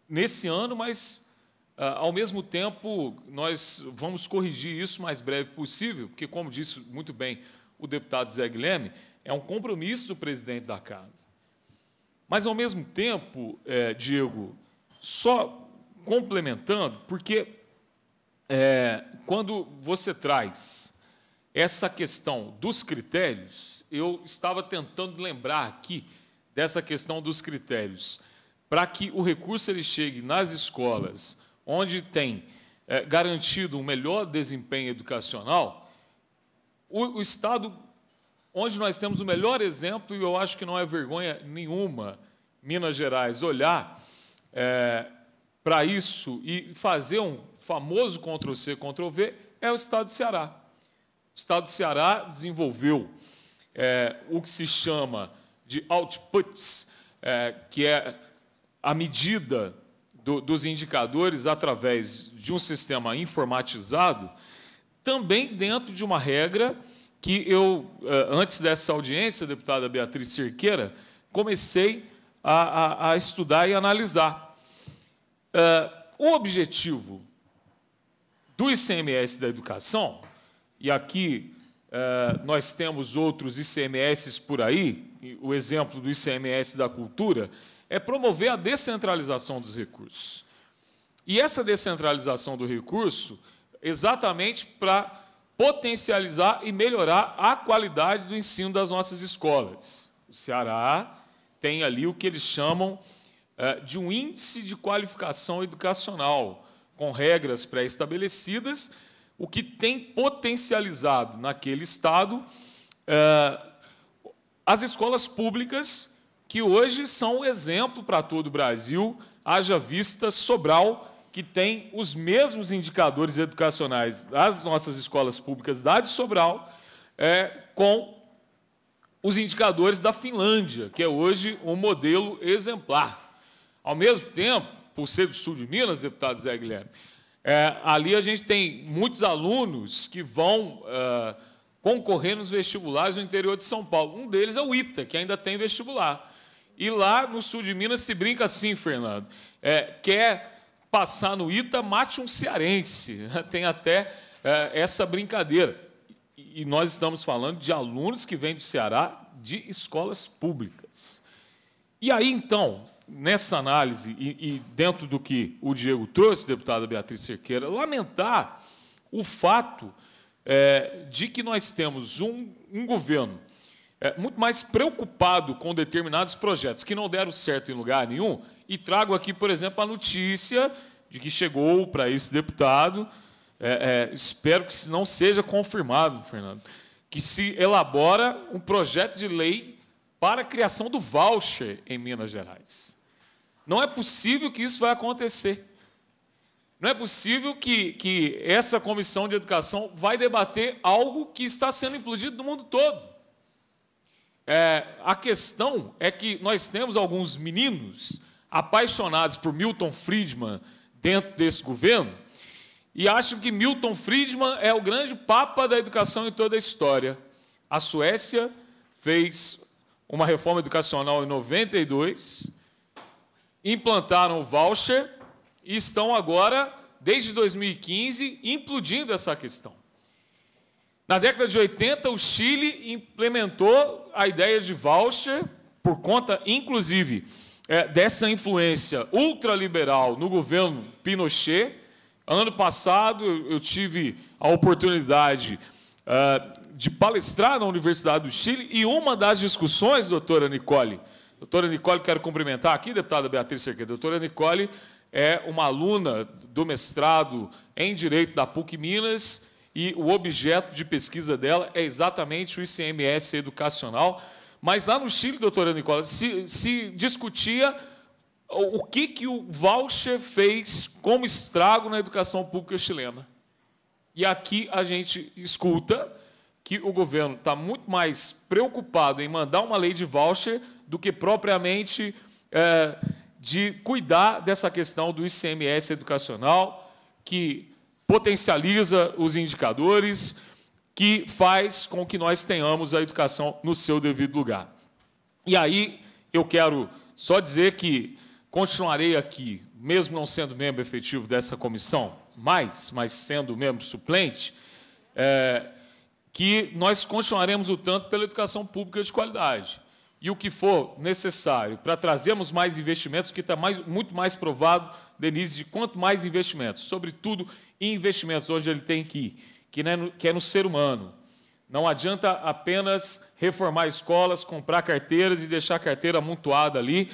nesse ano, mas ao mesmo tempo nós vamos corrigir isso o mais breve possível, porque como disse muito bem o deputado Zé Guilherme, é um compromisso do presidente da casa. Mas, ao mesmo tempo, é, Diego, só complementando, porque é, quando você traz essa questão dos critérios, eu estava tentando lembrar aqui dessa questão dos critérios, para que o recurso ele chegue nas escolas onde tem é, garantido um melhor desempenho educacional, o, o Estado onde nós temos o melhor exemplo, e eu acho que não é vergonha nenhuma, Minas Gerais, olhar é, para isso e fazer um famoso Ctrl-C, Ctrl-V, é o Estado do Ceará. O Estado do Ceará desenvolveu é, o que se chama de outputs, é, que é a medida do, dos indicadores através de um sistema informatizado, também dentro de uma regra que eu, eh, antes dessa audiência, deputada Beatriz Cerqueira, comecei a, a, a estudar e analisar. Eh, o objetivo do ICMS da educação, e aqui eh, nós temos outros ICMS por aí, o exemplo do ICMS da cultura, é promover a descentralização dos recursos. E essa descentralização do recurso, exatamente para potencializar e melhorar a qualidade do ensino das nossas escolas. O Ceará tem ali o que eles chamam eh, de um índice de qualificação educacional, com regras pré-estabelecidas, o que tem potencializado naquele estado eh, as escolas públicas, que hoje são um exemplo para todo o Brasil, haja vista Sobral, que tem os mesmos indicadores educacionais das nossas escolas públicas da de Sobral é, com os indicadores da Finlândia, que é hoje um modelo exemplar. Ao mesmo tempo, por ser do sul de Minas, deputado Zé Guilherme, é, ali a gente tem muitos alunos que vão é, concorrer nos vestibulares no interior de São Paulo. Um deles é o ITA, que ainda tem vestibular. E lá no sul de Minas se brinca assim, Fernando. É, quer passar no Ita, mate um cearense. Tem até é, essa brincadeira. E nós estamos falando de alunos que vêm do Ceará de escolas públicas. E aí, então, nessa análise e, e dentro do que o Diego trouxe, deputada Beatriz Cerqueira, lamentar o fato é, de que nós temos um, um governo é, muito mais preocupado com determinados projetos que não deram certo em lugar nenhum. E trago aqui, por exemplo, a notícia de que chegou para esse deputado, é, é, espero que não seja confirmado, Fernando, que se elabora um projeto de lei para a criação do voucher em Minas Gerais. Não é possível que isso vai acontecer. Não é possível que, que essa comissão de educação vai debater algo que está sendo implodido no mundo todo. É, a questão é que nós temos alguns meninos apaixonados por Milton Friedman dentro desse governo e acham que Milton Friedman é o grande papa da educação em toda a história. A Suécia fez uma reforma educacional em 92, implantaram o voucher e estão agora, desde 2015, implodindo essa questão. Na década de 80, o Chile implementou a ideia de voucher por conta, inclusive, é, dessa influência ultraliberal no governo Pinochet. Ano passado, eu tive a oportunidade é, de palestrar na Universidade do Chile e uma das discussões, doutora Nicole, doutora Nicole, quero cumprimentar aqui, deputada Beatriz Cerqueira, doutora Nicole é uma aluna do mestrado em Direito da PUC Minas, e o objeto de pesquisa dela é exatamente o ICMS educacional. Mas lá no Chile, doutora Nicola, se, se discutia o que, que o voucher fez como estrago na educação pública chilena. E aqui a gente escuta que o governo está muito mais preocupado em mandar uma lei de voucher do que propriamente é, de cuidar dessa questão do ICMS educacional, que potencializa os indicadores, que faz com que nós tenhamos a educação no seu devido lugar. E aí eu quero só dizer que continuarei aqui, mesmo não sendo membro efetivo dessa comissão, mais, mas sendo membro suplente, é, que nós continuaremos o tanto pela educação pública de qualidade. E o que for necessário para trazermos mais investimentos, que está mais, muito mais provado Denise de quanto mais investimentos, sobretudo em investimentos onde ele tem que ir, que, né, que é no ser humano. Não adianta apenas reformar escolas, comprar carteiras e deixar a carteira amontoada ali.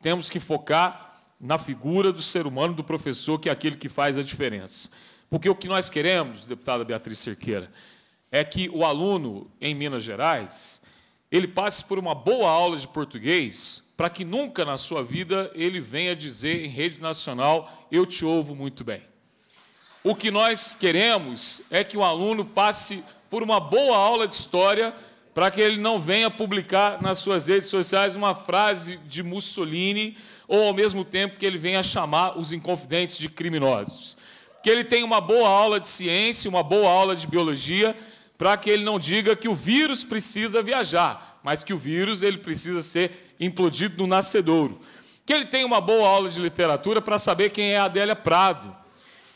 Temos que focar na figura do ser humano, do professor, que é aquele que faz a diferença. Porque o que nós queremos, deputada Beatriz Cerqueira, é que o aluno em Minas Gerais ele passe por uma boa aula de português para que nunca na sua vida ele venha dizer em rede nacional: Eu te ouvo muito bem. O que nós queremos é que o aluno passe por uma boa aula de história para que ele não venha publicar nas suas redes sociais uma frase de Mussolini ou ao mesmo tempo que ele venha chamar os inconfidentes de criminosos. Que ele tenha uma boa aula de ciência, uma boa aula de biologia, para que ele não diga que o vírus precisa viajar, mas que o vírus ele precisa ser implodido no nascedouro. Que ele tenha uma boa aula de literatura para saber quem é Adélia Prado.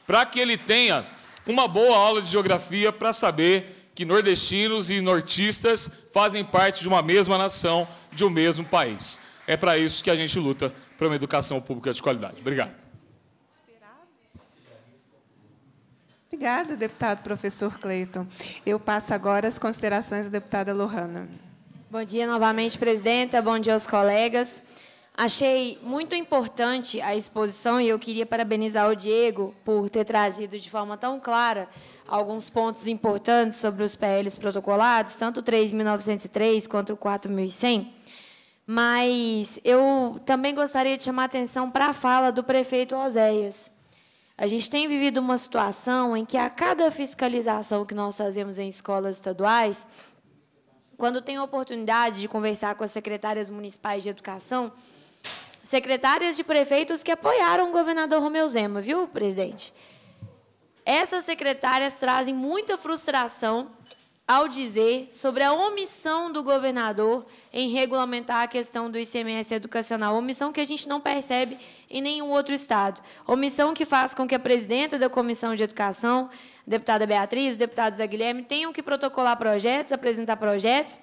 Para que ele tenha uma boa aula de geografia para saber que nordestinos e nortistas fazem parte de uma mesma nação, de um mesmo país. É para isso que a gente luta para uma educação pública de qualidade. Obrigado. Obrigada, deputado professor Cleiton. Eu passo agora as considerações da deputada Lohana. Bom dia novamente, presidenta. Bom dia aos colegas. Achei muito importante a exposição e eu queria parabenizar o Diego por ter trazido de forma tão clara alguns pontos importantes sobre os PLs protocolados, tanto o 3.903 quanto o 4.100. Mas eu também gostaria de chamar a atenção para a fala do prefeito Oséias. A gente tem vivido uma situação em que, a cada fiscalização que nós fazemos em escolas estaduais, quando tenho oportunidade de conversar com as secretárias municipais de educação, secretárias de prefeitos que apoiaram o governador Romeu Zema, viu, presidente? Essas secretárias trazem muita frustração ao dizer sobre a omissão do governador em regulamentar a questão do ICMS educacional, omissão que a gente não percebe em nenhum outro estado, omissão que faz com que a presidenta da Comissão de Educação, a deputada Beatriz, o deputado Zé Guilherme, tenham que protocolar projetos, apresentar projetos,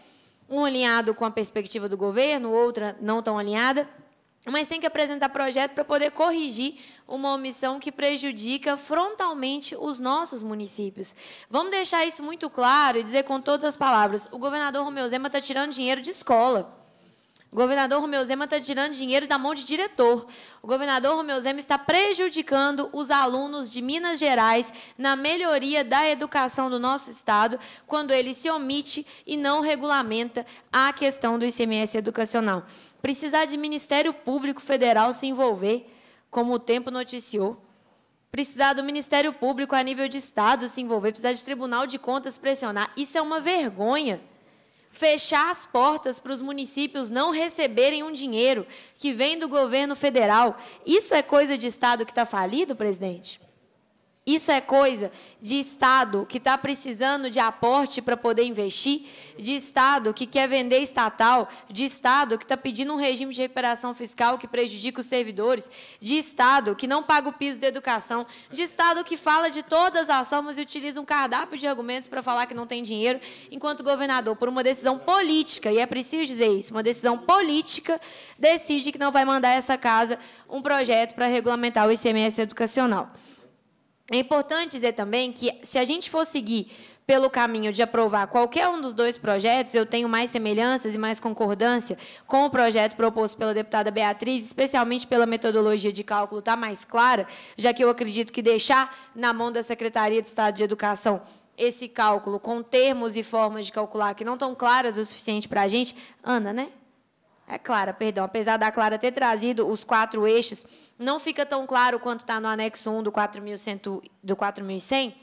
um alinhado com a perspectiva do governo, outra não tão alinhada, mas tem que apresentar projeto para poder corrigir uma omissão que prejudica frontalmente os nossos municípios. Vamos deixar isso muito claro e dizer com todas as palavras: o governador Romeu Zema está tirando dinheiro de escola. O governador Romeu Zema está tirando dinheiro da mão de diretor. O governador Romeu Zema está prejudicando os alunos de Minas Gerais na melhoria da educação do nosso Estado, quando ele se omite e não regulamenta a questão do ICMS educacional. Precisar de Ministério Público Federal se envolver, como o Tempo noticiou. Precisar do Ministério Público a nível de Estado se envolver, precisar de Tribunal de Contas pressionar. Isso é uma vergonha fechar as portas para os municípios não receberem um dinheiro que vem do governo federal. Isso é coisa de Estado que está falido, presidente? Isso é coisa de Estado que está precisando de aporte para poder investir, de Estado que quer vender estatal, de Estado que está pedindo um regime de recuperação fiscal que prejudica os servidores, de Estado que não paga o piso da educação, de Estado que fala de todas as formas e utiliza um cardápio de argumentos para falar que não tem dinheiro, enquanto o governador, por uma decisão política, e é preciso dizer isso, uma decisão política, decide que não vai mandar essa casa um projeto para regulamentar o ICMS educacional. É importante dizer também que, se a gente for seguir pelo caminho de aprovar qualquer um dos dois projetos, eu tenho mais semelhanças e mais concordância com o projeto proposto pela deputada Beatriz, especialmente pela metodologia de cálculo estar tá mais clara, já que eu acredito que deixar na mão da Secretaria de Estado de Educação esse cálculo com termos e formas de calcular que não estão claras o suficiente para a gente. Ana, né? É Clara, perdão. Apesar da Clara ter trazido os quatro eixos, não fica tão claro quanto está no anexo 1 do 4.100, do 4.100.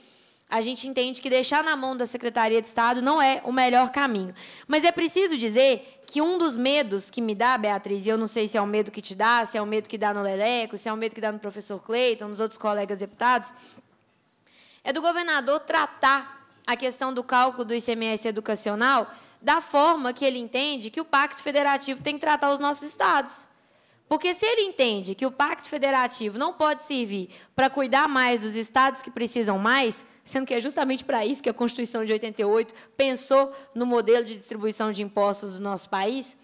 A gente entende que deixar na mão da Secretaria de Estado não é o melhor caminho. Mas é preciso dizer que um dos medos que me dá, Beatriz, e eu não sei se é o medo que te dá, se é o medo que dá no Leleco, se é o medo que dá no professor Cleiton, nos outros colegas deputados, é do governador tratar a questão do cálculo do ICMS educacional da forma que ele entende que o Pacto Federativo tem que tratar os nossos estados. Porque se ele entende que o Pacto Federativo não pode servir para cuidar mais dos estados que precisam mais, sendo que é justamente para isso que a Constituição de 88 pensou no modelo de distribuição de impostos do nosso país,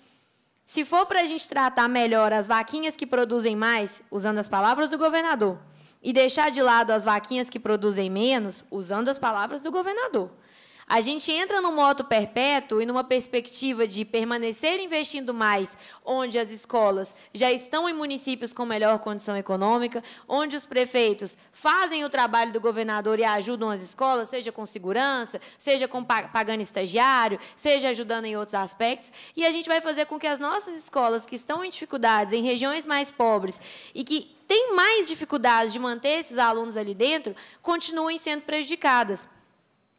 se for para a gente tratar melhor as vaquinhas que produzem mais, usando as palavras do governador, e deixar de lado as vaquinhas que produzem menos, usando as palavras do governador, a gente entra num moto perpétuo e numa perspectiva de permanecer investindo mais onde as escolas já estão em municípios com melhor condição econômica, onde os prefeitos fazem o trabalho do governador e ajudam as escolas, seja com segurança, seja com pagando estagiário, seja ajudando em outros aspectos, e a gente vai fazer com que as nossas escolas que estão em dificuldades, em regiões mais pobres e que têm mais dificuldades de manter esses alunos ali dentro, continuem sendo prejudicadas.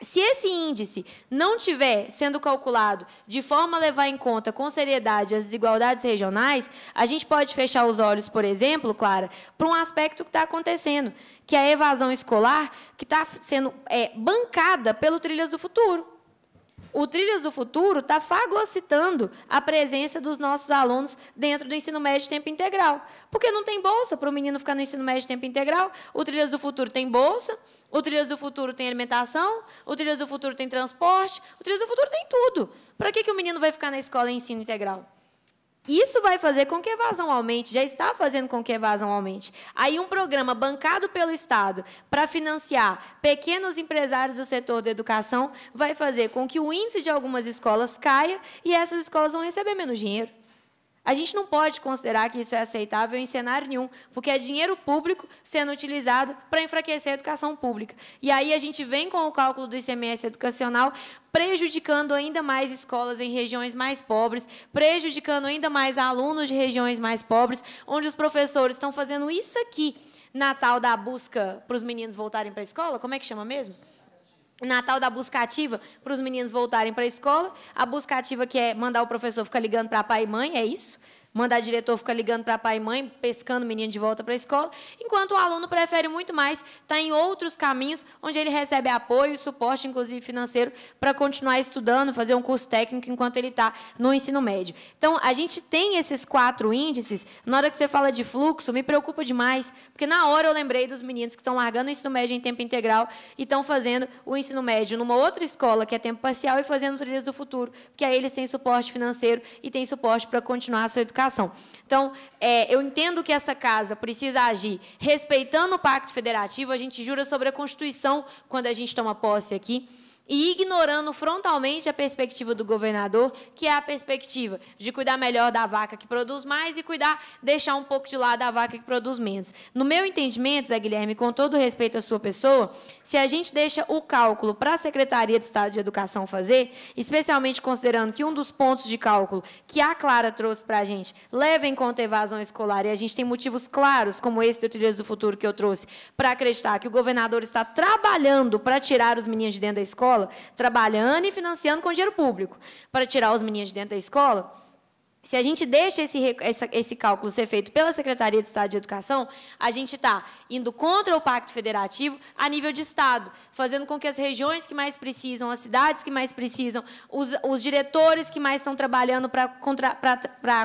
Se esse índice não tiver sendo calculado de forma a levar em conta com seriedade as desigualdades regionais, a gente pode fechar os olhos, por exemplo, Clara, para um aspecto que está acontecendo, que é a evasão escolar, que está sendo é, bancada pelo Trilhas do Futuro. O Trilhas do Futuro está fagocitando a presença dos nossos alunos dentro do ensino médio de tempo integral. Porque não tem bolsa para o menino ficar no ensino médio de tempo integral. O Trilhas do Futuro tem bolsa, o Trilhas do Futuro tem alimentação, o Trilhas do Futuro tem transporte, o Trilhas do Futuro tem tudo. Para que, que o menino vai ficar na escola em ensino integral? Isso vai fazer com que a evasão aumente, já está fazendo com que a evasão aumente. Aí, um programa bancado pelo Estado para financiar pequenos empresários do setor da educação vai fazer com que o índice de algumas escolas caia e essas escolas vão receber menos dinheiro. A gente não pode considerar que isso é aceitável em cenário nenhum, porque é dinheiro público sendo utilizado para enfraquecer a educação pública. E aí a gente vem com o cálculo do ICMS educacional prejudicando ainda mais escolas em regiões mais pobres, prejudicando ainda mais alunos de regiões mais pobres, onde os professores estão fazendo isso aqui na tal da busca para os meninos voltarem para a escola, como é que chama mesmo? Natal da busca ativa, para os meninos voltarem para a escola. A busca ativa que é mandar o professor ficar ligando para pai e mãe, é isso? mandar diretor ficar ligando para pai e mãe, pescando o menino de volta para a escola, enquanto o aluno prefere muito mais estar tá em outros caminhos, onde ele recebe apoio, suporte, inclusive financeiro, para continuar estudando, fazer um curso técnico enquanto ele está no ensino médio. Então, a gente tem esses quatro índices. Na hora que você fala de fluxo, me preocupa demais, porque na hora eu lembrei dos meninos que estão largando o ensino médio em tempo integral e estão fazendo o ensino médio numa outra escola, que é tempo parcial, e fazendo trilhas do futuro, porque aí eles têm suporte financeiro e têm suporte para continuar a sua educação educação. Então, é, eu entendo que essa casa precisa agir respeitando o Pacto Federativo, a gente jura sobre a Constituição quando a gente toma posse aqui e ignorando frontalmente a perspectiva do governador, que é a perspectiva de cuidar melhor da vaca que produz mais e cuidar, deixar um pouco de lado a vaca que produz menos. No meu entendimento, Zé Guilherme, com todo respeito à sua pessoa, se a gente deixa o cálculo para a Secretaria de Estado de Educação fazer, especialmente considerando que um dos pontos de cálculo que a Clara trouxe para a gente leva em conta a evasão escolar, e a gente tem motivos claros, como esse do Trilhas do Futuro que eu trouxe, para acreditar que o governador está trabalhando para tirar os meninos de dentro da escola, escola, trabalhando e financiando com dinheiro público, para tirar os meninos de dentro da escola, se a gente deixa esse, esse cálculo ser feito pela Secretaria de Estado de Educação, a gente está indo contra o Pacto Federativo a nível de Estado, fazendo com que as regiões que mais precisam, as cidades que mais precisam, os, os diretores que mais estão trabalhando para contra,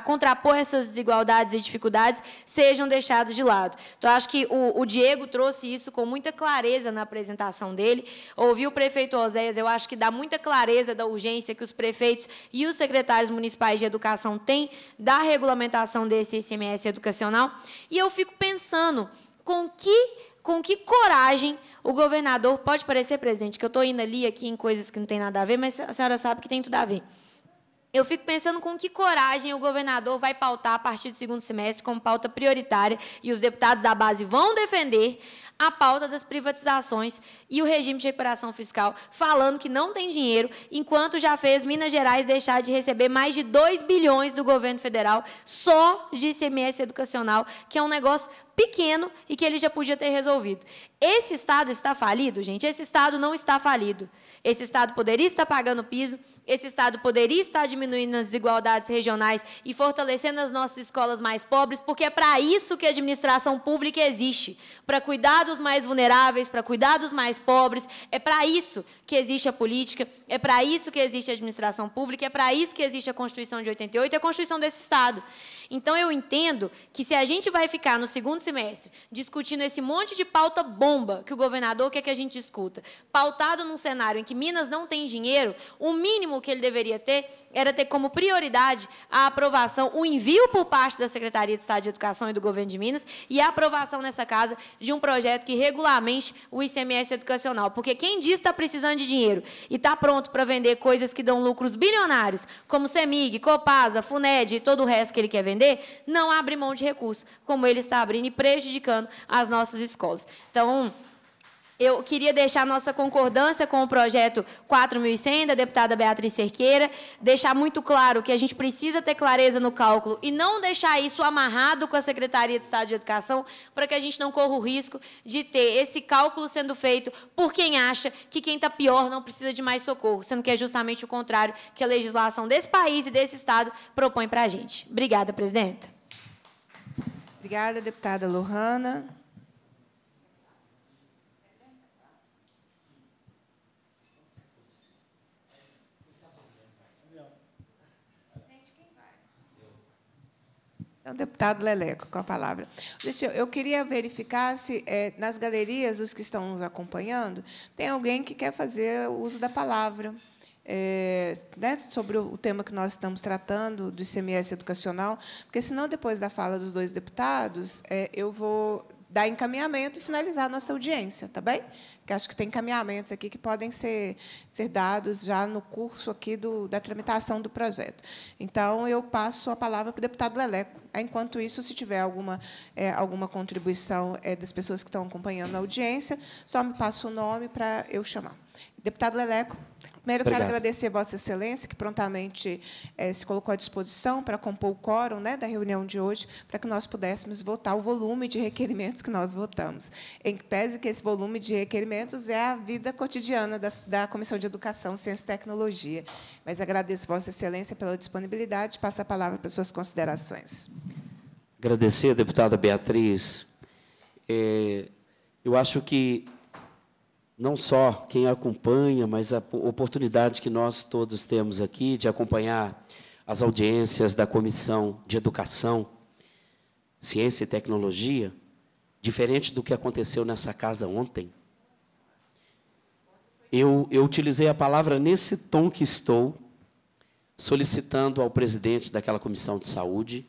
contrapor essas desigualdades e dificuldades sejam deixados de lado. Então, acho que o, o Diego trouxe isso com muita clareza na apresentação dele. Ouvi o prefeito Oséias, eu acho que dá muita clareza da urgência que os prefeitos e os secretários municipais de educação tem da regulamentação desse ICMS educacional. E eu fico pensando com que com que coragem o governador pode parecer presente, que eu estou indo ali aqui em coisas que não tem nada a ver, mas a senhora sabe que tem tudo a ver. Eu fico pensando com que coragem o governador vai pautar a partir do segundo semestre como pauta prioritária e os deputados da base vão defender a pauta das privatizações e o regime de recuperação fiscal, falando que não tem dinheiro, enquanto já fez Minas Gerais deixar de receber mais de 2 bilhões do governo federal só de ICMS educacional, que é um negócio pequeno e que ele já podia ter resolvido. Esse Estado está falido, gente? Esse Estado não está falido esse Estado poderia estar pagando piso, esse Estado poderia estar diminuindo as desigualdades regionais e fortalecendo as nossas escolas mais pobres, porque é para isso que a administração pública existe, para cuidar dos mais vulneráveis, para cuidar dos mais pobres, é para isso que existe a política, é para isso que existe a administração pública, é para isso que existe a Constituição de 88 e a Constituição desse Estado. Então, eu entendo que se a gente vai ficar no segundo semestre discutindo esse monte de pauta bomba que o governador quer que a gente discuta, pautado num cenário em que Minas não tem dinheiro, o mínimo que ele deveria ter era ter como prioridade a aprovação, o envio por parte da Secretaria de Estado de Educação e do Governo de Minas e a aprovação nessa casa de um projeto que regulamente o ICMS educacional. Porque quem diz que está precisando de dinheiro e está pronto para vender coisas que dão lucros bilionários, como CEMIG, Copasa, FUNED e todo o resto que ele quer vender, não abre mão de recursos, como ele está abrindo e prejudicando as nossas escolas. Então, eu queria deixar nossa concordância com o projeto 4.100 da deputada Beatriz Cerqueira, deixar muito claro que a gente precisa ter clareza no cálculo e não deixar isso amarrado com a Secretaria de Estado de Educação para que a gente não corra o risco de ter esse cálculo sendo feito por quem acha que quem está pior não precisa de mais socorro, sendo que é justamente o contrário que a legislação desse país e desse Estado propõe para a gente. Obrigada, presidenta. Obrigada, deputada Lohana. É o deputado Leleco com a palavra. Gente, eu queria verificar se é, nas galerias, os que estão nos acompanhando, tem alguém que quer fazer o uso da palavra. É, né, sobre o tema que nós estamos tratando, do ICMS educacional, porque, senão, depois da fala dos dois deputados, é, eu vou dar encaminhamento e finalizar a nossa audiência, tá bem? Porque acho que tem encaminhamentos aqui que podem ser, ser dados já no curso aqui do, da tramitação do projeto. Então, eu passo a palavra para o deputado Leleco. Enquanto isso, se tiver alguma, é, alguma contribuição é, das pessoas que estão acompanhando a audiência, só me passa o nome para eu chamar. Deputado Leleco. Primeiro, Obrigado. quero agradecer a Vossa Excelência, que prontamente eh, se colocou à disposição para compor o quórum né, da reunião de hoje, para que nós pudéssemos votar o volume de requerimentos que nós votamos. Em que pese que esse volume de requerimentos é a vida cotidiana da, da Comissão de Educação, Ciência e Tecnologia. Mas agradeço Vossa Excelência pela disponibilidade. Passo a palavra para suas considerações. Agradecer, deputada Beatriz. É, eu acho que não só quem acompanha, mas a oportunidade que nós todos temos aqui de acompanhar as audiências da Comissão de Educação, Ciência e Tecnologia, diferente do que aconteceu nessa casa ontem. Eu, eu utilizei a palavra nesse tom que estou, solicitando ao presidente daquela comissão de saúde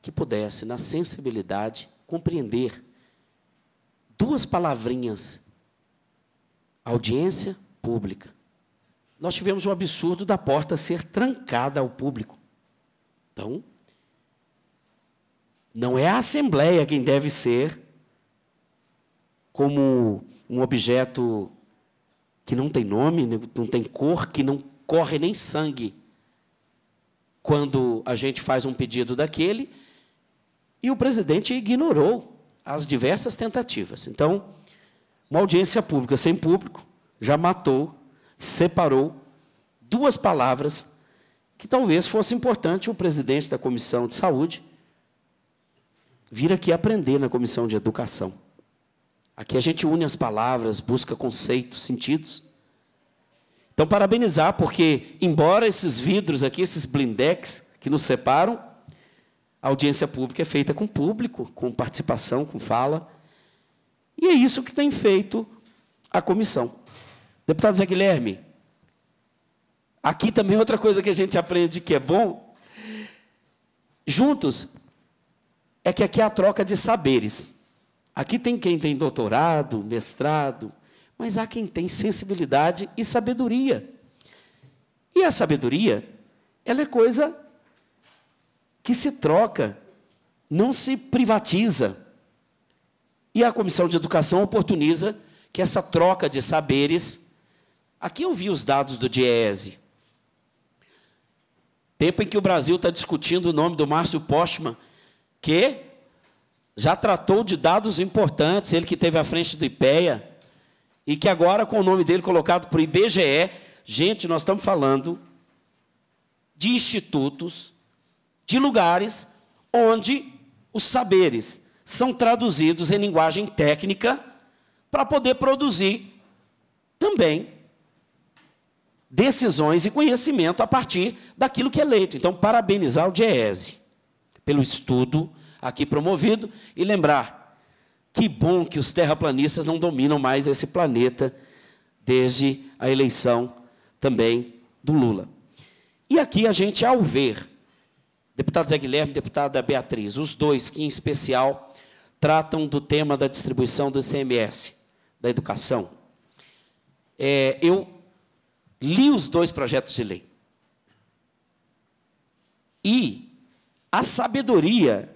que pudesse, na sensibilidade, compreender duas palavrinhas Audiência pública. Nós tivemos um absurdo da porta ser trancada ao público. Então, não é a Assembleia quem deve ser como um objeto que não tem nome, né, não tem cor, que não corre nem sangue. Quando a gente faz um pedido daquele e o presidente ignorou as diversas tentativas. Então, uma audiência pública sem público já matou, separou duas palavras que talvez fosse importante o presidente da comissão de saúde vir aqui aprender na comissão de educação. Aqui a gente une as palavras, busca conceitos, sentidos. Então, parabenizar, porque, embora esses vidros aqui, esses blindex que nos separam, a audiência pública é feita com público, com participação, com fala. E é isso que tem feito a comissão. Deputado Zé Guilherme, aqui também outra coisa que a gente aprende que é bom, juntos, é que aqui é a troca de saberes. Aqui tem quem tem doutorado, mestrado, mas há quem tem sensibilidade e sabedoria. E a sabedoria, ela é coisa que se troca, não se privatiza. E a Comissão de Educação oportuniza que essa troca de saberes. Aqui eu vi os dados do Diese. Tempo em que o Brasil está discutindo o nome do Márcio Postman, que já tratou de dados importantes, ele que teve à frente do IPEA, e que agora, com o nome dele colocado para o IBGE, gente, nós estamos falando de institutos, de lugares onde os saberes são traduzidos em linguagem técnica para poder produzir também decisões e conhecimento a partir daquilo que é leito. Então, parabenizar o Diese pelo estudo aqui promovido e lembrar que bom que os terraplanistas não dominam mais esse planeta desde a eleição também do Lula. E aqui a gente, ao ver, deputado Zé Guilherme, deputada Beatriz, os dois que em especial tratam do tema da distribuição do CMS, da educação. É, eu li os dois projetos de lei. E a sabedoria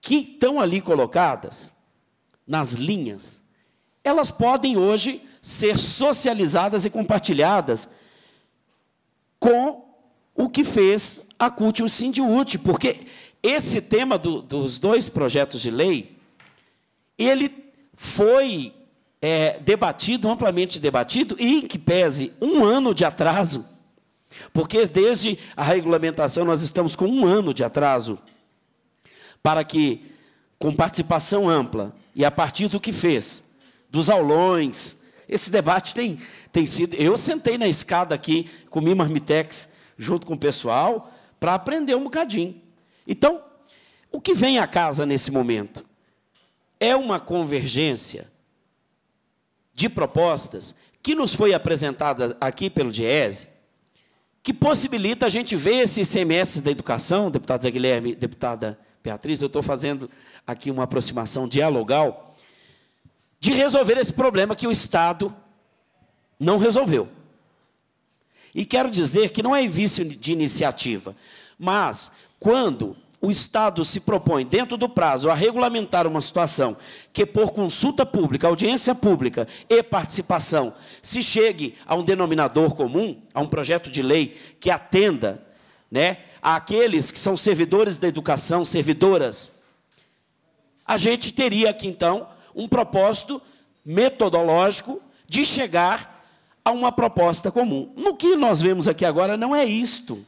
que estão ali colocadas nas linhas, elas podem hoje ser socializadas e compartilhadas com o que fez a CUT e o Sindiúte, porque esse tema do, dos dois projetos de lei, ele foi é, debatido, amplamente debatido, e que pese um ano de atraso, porque desde a regulamentação nós estamos com um ano de atraso, para que, com participação ampla, e a partir do que fez, dos aulões, esse debate tem, tem sido. Eu sentei na escada aqui, comi marmitex junto com o pessoal, para aprender um bocadinho. Então, o que vem à casa nesse momento? É uma convergência de propostas que nos foi apresentada aqui pelo Diese, que possibilita a gente ver esse semestre da educação, deputado Zé Guilherme, deputada Beatriz, eu estou fazendo aqui uma aproximação dialogal, de resolver esse problema que o Estado não resolveu. E quero dizer que não é vício de iniciativa, mas quando o Estado se propõe, dentro do prazo, a regulamentar uma situação que, por consulta pública, audiência pública e participação, se chegue a um denominador comum, a um projeto de lei que atenda né, àqueles que são servidores da educação, servidoras, a gente teria aqui, então, um propósito metodológico de chegar a uma proposta comum. No que nós vemos aqui agora não é isto.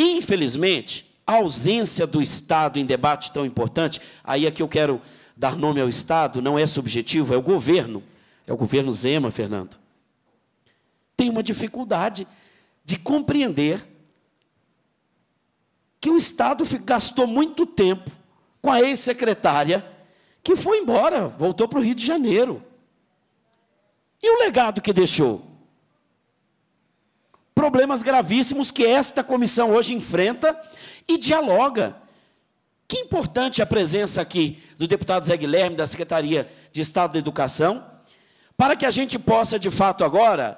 Infelizmente, a ausência do Estado em debate tão importante, aí é que eu quero dar nome ao Estado, não é subjetivo, é o governo, é o governo Zema, Fernando. Tem uma dificuldade de compreender que o Estado gastou muito tempo com a ex-secretária que foi embora, voltou para o Rio de Janeiro. E o legado que deixou? problemas gravíssimos que esta comissão hoje enfrenta e dialoga. Que importante a presença aqui do deputado Zé Guilherme, da Secretaria de Estado da Educação, para que a gente possa, de fato, agora,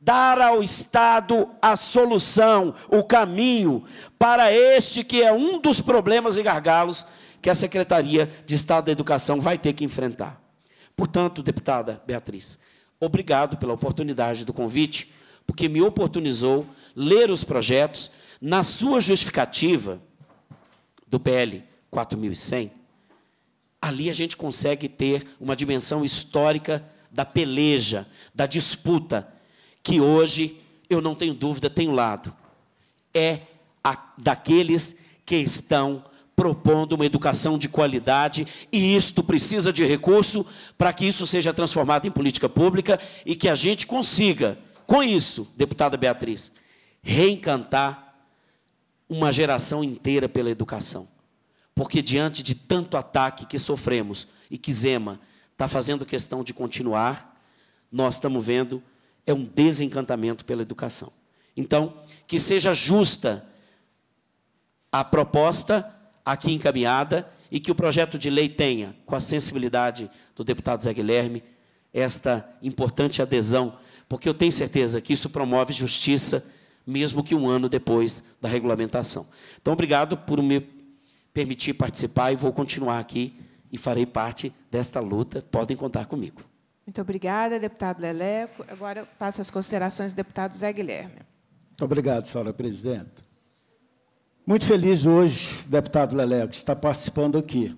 dar ao Estado a solução, o caminho para este que é um dos problemas e gargalos que a Secretaria de Estado da Educação vai ter que enfrentar. Portanto, deputada Beatriz, obrigado pela oportunidade do convite porque me oportunizou ler os projetos. Na sua justificativa do PL 4100, ali a gente consegue ter uma dimensão histórica da peleja, da disputa, que hoje, eu não tenho dúvida, tem um lado. É a, daqueles que estão propondo uma educação de qualidade e isto precisa de recurso para que isso seja transformado em política pública e que a gente consiga com isso, deputada Beatriz, reencantar uma geração inteira pela educação. Porque diante de tanto ataque que sofremos e que Zema está fazendo questão de continuar, nós estamos vendo é um desencantamento pela educação. Então, que seja justa a proposta aqui encaminhada e que o projeto de lei tenha, com a sensibilidade do deputado Zé Guilherme, esta importante adesão porque eu tenho certeza que isso promove justiça, mesmo que um ano depois da regulamentação. Então, obrigado por me permitir participar e vou continuar aqui e farei parte desta luta. Podem contar comigo. Muito obrigada, deputado Leleco. Agora passo as considerações do deputado Zé Guilherme. Muito obrigado, senhora presidenta. Muito feliz hoje, deputado Leleco, de estar participando aqui.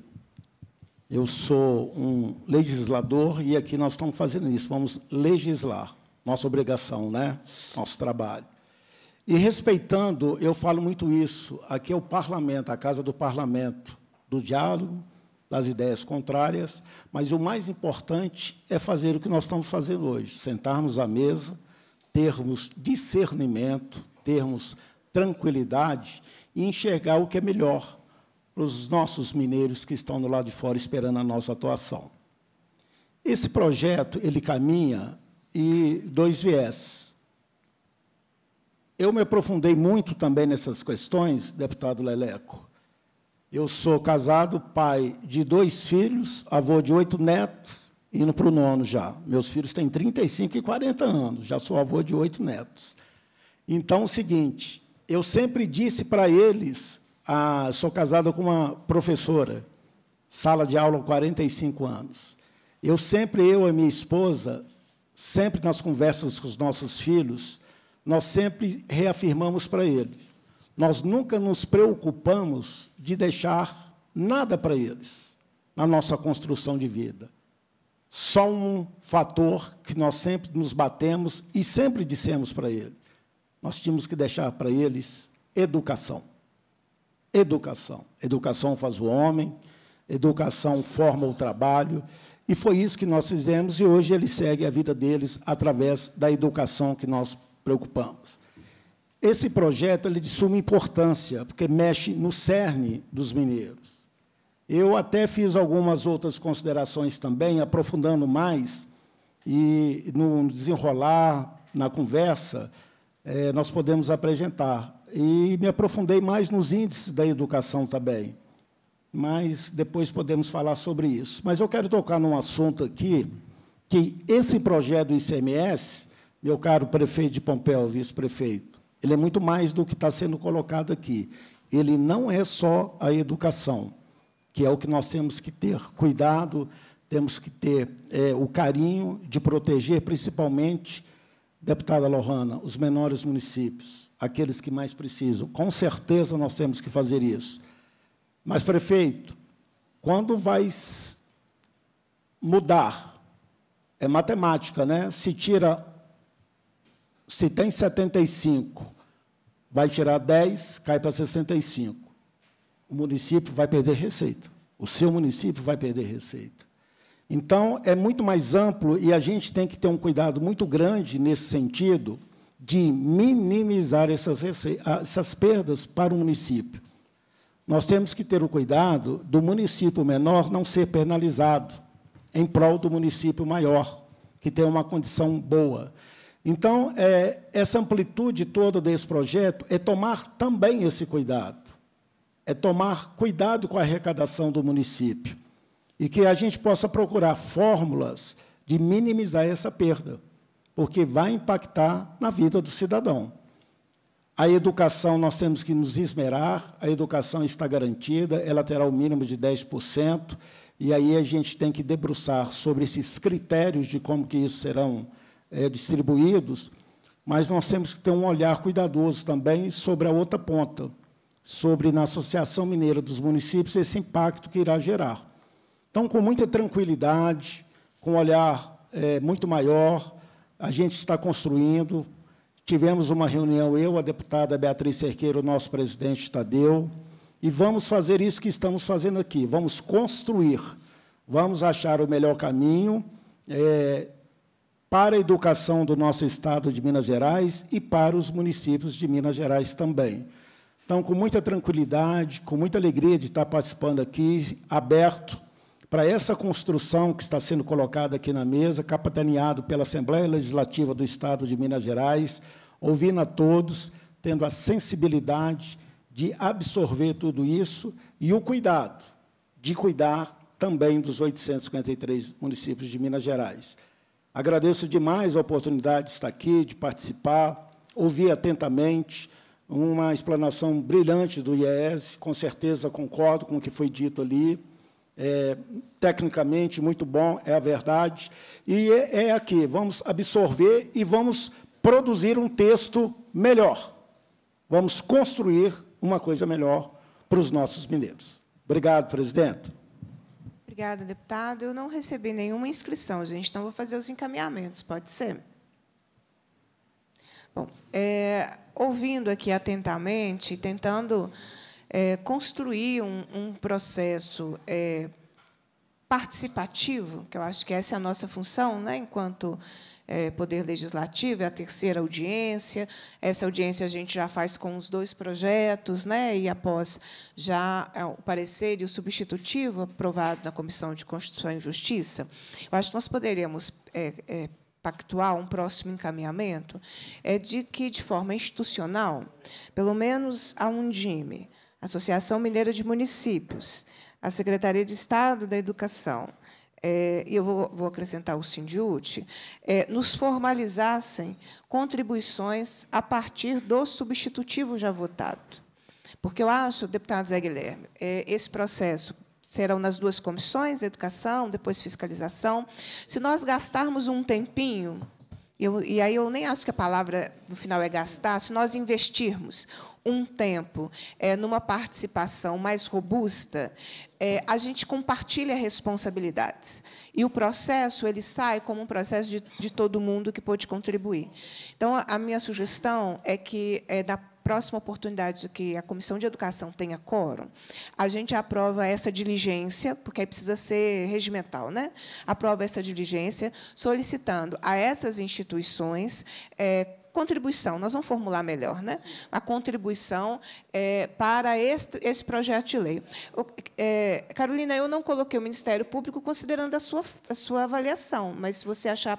Eu sou um legislador e aqui nós estamos fazendo isso, vamos legislar nossa obrigação, né? nosso trabalho. E respeitando, eu falo muito isso, aqui é o parlamento, a casa do parlamento, do diálogo, das ideias contrárias, mas o mais importante é fazer o que nós estamos fazendo hoje, sentarmos à mesa, termos discernimento, termos tranquilidade e enxergar o que é melhor para os nossos mineiros que estão do lado de fora esperando a nossa atuação. Esse projeto, ele caminha e dois viés. Eu me aprofundei muito também nessas questões, deputado Leleco. Eu sou casado, pai de dois filhos, avô de oito netos, indo para o nono já. Meus filhos têm 35 e 40 anos, já sou avô de oito netos. Então, o seguinte, eu sempre disse para eles, ah, sou casado com uma professora, sala de aula 45 anos. Eu sempre, eu e minha esposa, sempre nas conversas com os nossos filhos, nós sempre reafirmamos para eles. Nós nunca nos preocupamos de deixar nada para eles na nossa construção de vida. Só um fator que nós sempre nos batemos e sempre dissemos para eles. Nós tínhamos que deixar para eles educação. Educação. Educação faz o homem, educação forma o trabalho, e foi isso que nós fizemos, e hoje ele segue a vida deles através da educação que nós preocupamos. Esse projeto ele é de suma importância, porque mexe no cerne dos mineiros. Eu até fiz algumas outras considerações também, aprofundando mais, e no desenrolar, na conversa, eh, nós podemos apresentar. E me aprofundei mais nos índices da educação também mas depois podemos falar sobre isso. Mas eu quero tocar num assunto aqui, que esse projeto do ICMS, meu caro prefeito de Pompeu vice-prefeito, ele é muito mais do que está sendo colocado aqui. Ele não é só a educação, que é o que nós temos que ter cuidado, temos que ter é, o carinho de proteger, principalmente, deputada Lohana, os menores municípios, aqueles que mais precisam. Com certeza nós temos que fazer isso. Mas, prefeito, quando vai mudar? É matemática, né? Se tira. Se tem 75, vai tirar 10, cai para 65. O município vai perder receita. O seu município vai perder receita. Então, é muito mais amplo e a gente tem que ter um cuidado muito grande nesse sentido de minimizar essas, ah, essas perdas para o município nós temos que ter o cuidado do município menor não ser penalizado em prol do município maior, que tem uma condição boa. Então, é, essa amplitude toda desse projeto é tomar também esse cuidado, é tomar cuidado com a arrecadação do município e que a gente possa procurar fórmulas de minimizar essa perda, porque vai impactar na vida do cidadão. A educação, nós temos que nos esmerar, a educação está garantida, ela terá o mínimo de 10%, e aí a gente tem que debruçar sobre esses critérios de como que isso serão é, distribuídos, mas nós temos que ter um olhar cuidadoso também sobre a outra ponta, sobre, na Associação Mineira dos Municípios, esse impacto que irá gerar. Então, com muita tranquilidade, com um olhar é, muito maior, a gente está construindo, Tivemos uma reunião, eu, a deputada Beatriz Cerqueira, o nosso presidente Tadeu, e vamos fazer isso que estamos fazendo aqui, vamos construir, vamos achar o melhor caminho é, para a educação do nosso Estado de Minas Gerais e para os municípios de Minas Gerais também. Então, com muita tranquilidade, com muita alegria de estar participando aqui, aberto para essa construção que está sendo colocada aqui na mesa, capitaneado pela Assembleia Legislativa do Estado de Minas Gerais, ouvindo a todos, tendo a sensibilidade de absorver tudo isso e o cuidado de cuidar também dos 853 municípios de Minas Gerais. Agradeço demais a oportunidade de estar aqui, de participar, ouvir atentamente uma explanação brilhante do IES, com certeza concordo com o que foi dito ali é, tecnicamente muito bom, é a verdade. E é, é aqui, vamos absorver e vamos produzir um texto melhor. Vamos construir uma coisa melhor para os nossos mineiros. Obrigado, presidente. Obrigada, deputado. Eu não recebi nenhuma inscrição, gente, então vou fazer os encaminhamentos, pode ser? Bom, é, ouvindo aqui atentamente, tentando é, construir um, um processo é, participativo, que eu acho que essa é a nossa função, né, enquanto é, Poder Legislativo, é a terceira audiência. Essa audiência a gente já faz com os dois projetos, né? e após já é, o parecer e o substitutivo aprovado na Comissão de Constituição e Justiça, eu acho que nós poderíamos é, é, pactuar um próximo encaminhamento, é de que, de forma institucional, pelo menos a Undime, Associação Mineira de Municípios, a Secretaria de Estado da Educação, é, e eu vou, vou, acrescentar o Sindiute, é, nos formalizassem contribuições a partir do substitutivo já votado. Porque eu acho, deputado Zé Guilherme, é, esse processo serão nas duas comissões, educação, depois fiscalização. Se nós gastarmos um tempinho, eu, e aí eu nem acho que a palavra no final é gastar, se nós investirmos um tempo, é, numa participação mais robusta, é, a gente compartilha responsabilidades. E o processo ele sai como um processo de, de todo mundo que pôde contribuir. Então, a, a minha sugestão é que, é, da próxima oportunidade que a Comissão de Educação tenha quórum, a gente aprova essa diligência, porque aí precisa ser regimental, né? aprova essa diligência, solicitando a essas instituições é, contribuição, nós vamos formular melhor, né? a contribuição é, para este, esse projeto de lei. O, é, Carolina, eu não coloquei o Ministério Público considerando a sua, a sua avaliação, mas se você achar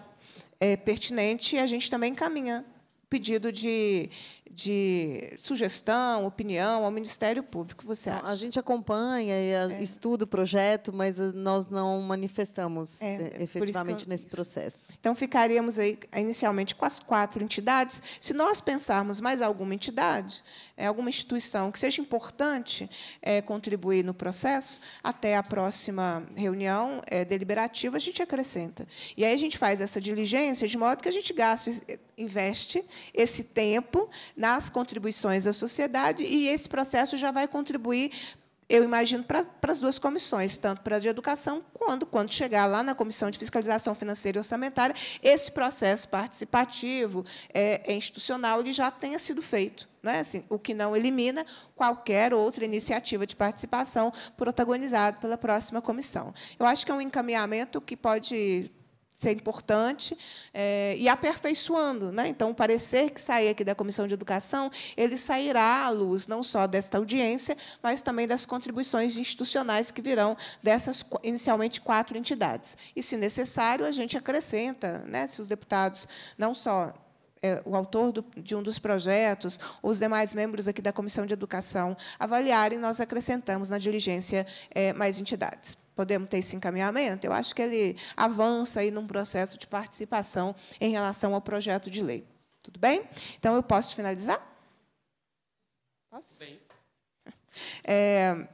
é, pertinente, a gente também encaminha pedido de, de sugestão, opinião ao Ministério Público, você acha? A gente acompanha, ah, é. estuda o projeto, mas ah, nós não manifestamos é, eh, é efetivamente eu, nesse isso. processo. Então, ficaríamos aí eh, inicialmente com as quatro entidades. Se nós pensarmos mais alguma entidade, eh, alguma instituição que seja importante é, contribuir no processo, até a próxima reunião deliberativa a gente acrescenta. E aí a gente faz essa diligência de modo que a gente gasta, investe esse tempo na nas contribuições à sociedade, e esse processo já vai contribuir eu imagino, para, para, as duas comissões, tanto para a de educação, quando, quando chegar lá na Comissão de Fiscalização Financeira e Orçamentária, esse processo participativo é, é institucional ele já tenha sido feito. Não é assim, o que não elimina qualquer outra iniciativa de participação protagonizada pela próxima comissão. Eu acho que é um encaminhamento que pode isso é importante, é, e aperfeiçoando. Né? Então, o parecer que sair aqui da Comissão de Educação, ele sairá à luz não só desta audiência, mas também das contribuições institucionais que virão dessas, inicialmente, quatro entidades. E, se necessário, a gente acrescenta, né? se os deputados não só eh, o autor do, de um dos projetos, os demais membros aqui da Comissão de Educação avaliarem, nós acrescentamos na diligência é, mais entidades podemos ter esse encaminhamento? Eu acho que ele avança aí num processo de participação em relação ao projeto de lei. Tudo bem? Então, eu posso finalizar? Posso? Bem. É,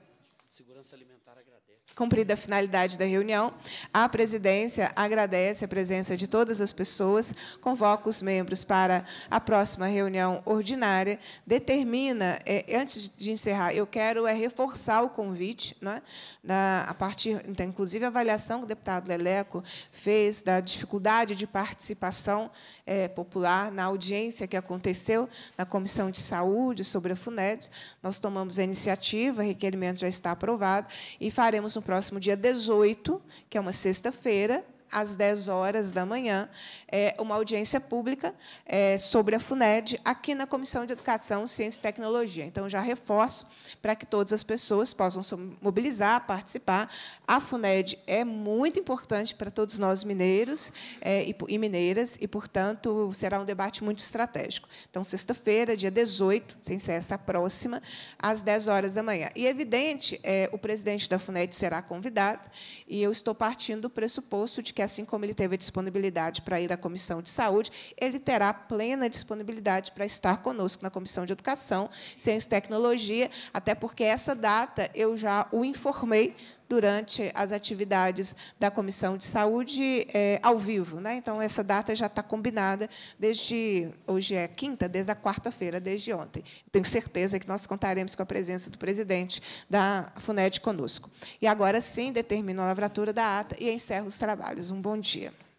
Cumprida a finalidade da reunião, a presidência agradece a presença de todas as pessoas, convoca os membros para a próxima reunião ordinária, determina, é, antes de encerrar, eu quero é, reforçar o convite, né, da, a partir, então, inclusive, a avaliação que o deputado Leleco fez da dificuldade de participação é, popular na audiência que aconteceu na Comissão de Saúde sobre a FUNED. Nós tomamos a iniciativa, o requerimento já está aprovado, e faremos um próximo dia 18, que é uma sexta-feira, às 10 horas da manhã, é, uma audiência pública é, sobre a FUNED aqui na Comissão de Educação, Ciência e Tecnologia. Então, já reforço para que todas as pessoas possam se mobilizar, participar. A FUNED é muito importante para todos nós mineiros é, e, e mineiras, e, portanto, será um debate muito estratégico. Então, sexta-feira, dia 18, sem ser essa próxima, às 10 horas da manhã. E, evidente, é, o presidente da FUNED será convidado, e eu estou partindo do pressuposto de que assim como ele teve a disponibilidade para ir à Comissão de Saúde, ele terá plena disponibilidade para estar conosco na Comissão de Educação, Ciência e Tecnologia, até porque essa data eu já o informei durante as atividades da Comissão de Saúde é, ao vivo. Né? Então, essa data já está combinada desde. Hoje é quinta, desde a quarta-feira, desde ontem. Tenho certeza que nós contaremos com a presença do presidente da FUNED conosco. E agora sim, determino a lavratura da ata e encerro os trabalhos. Um bom dia.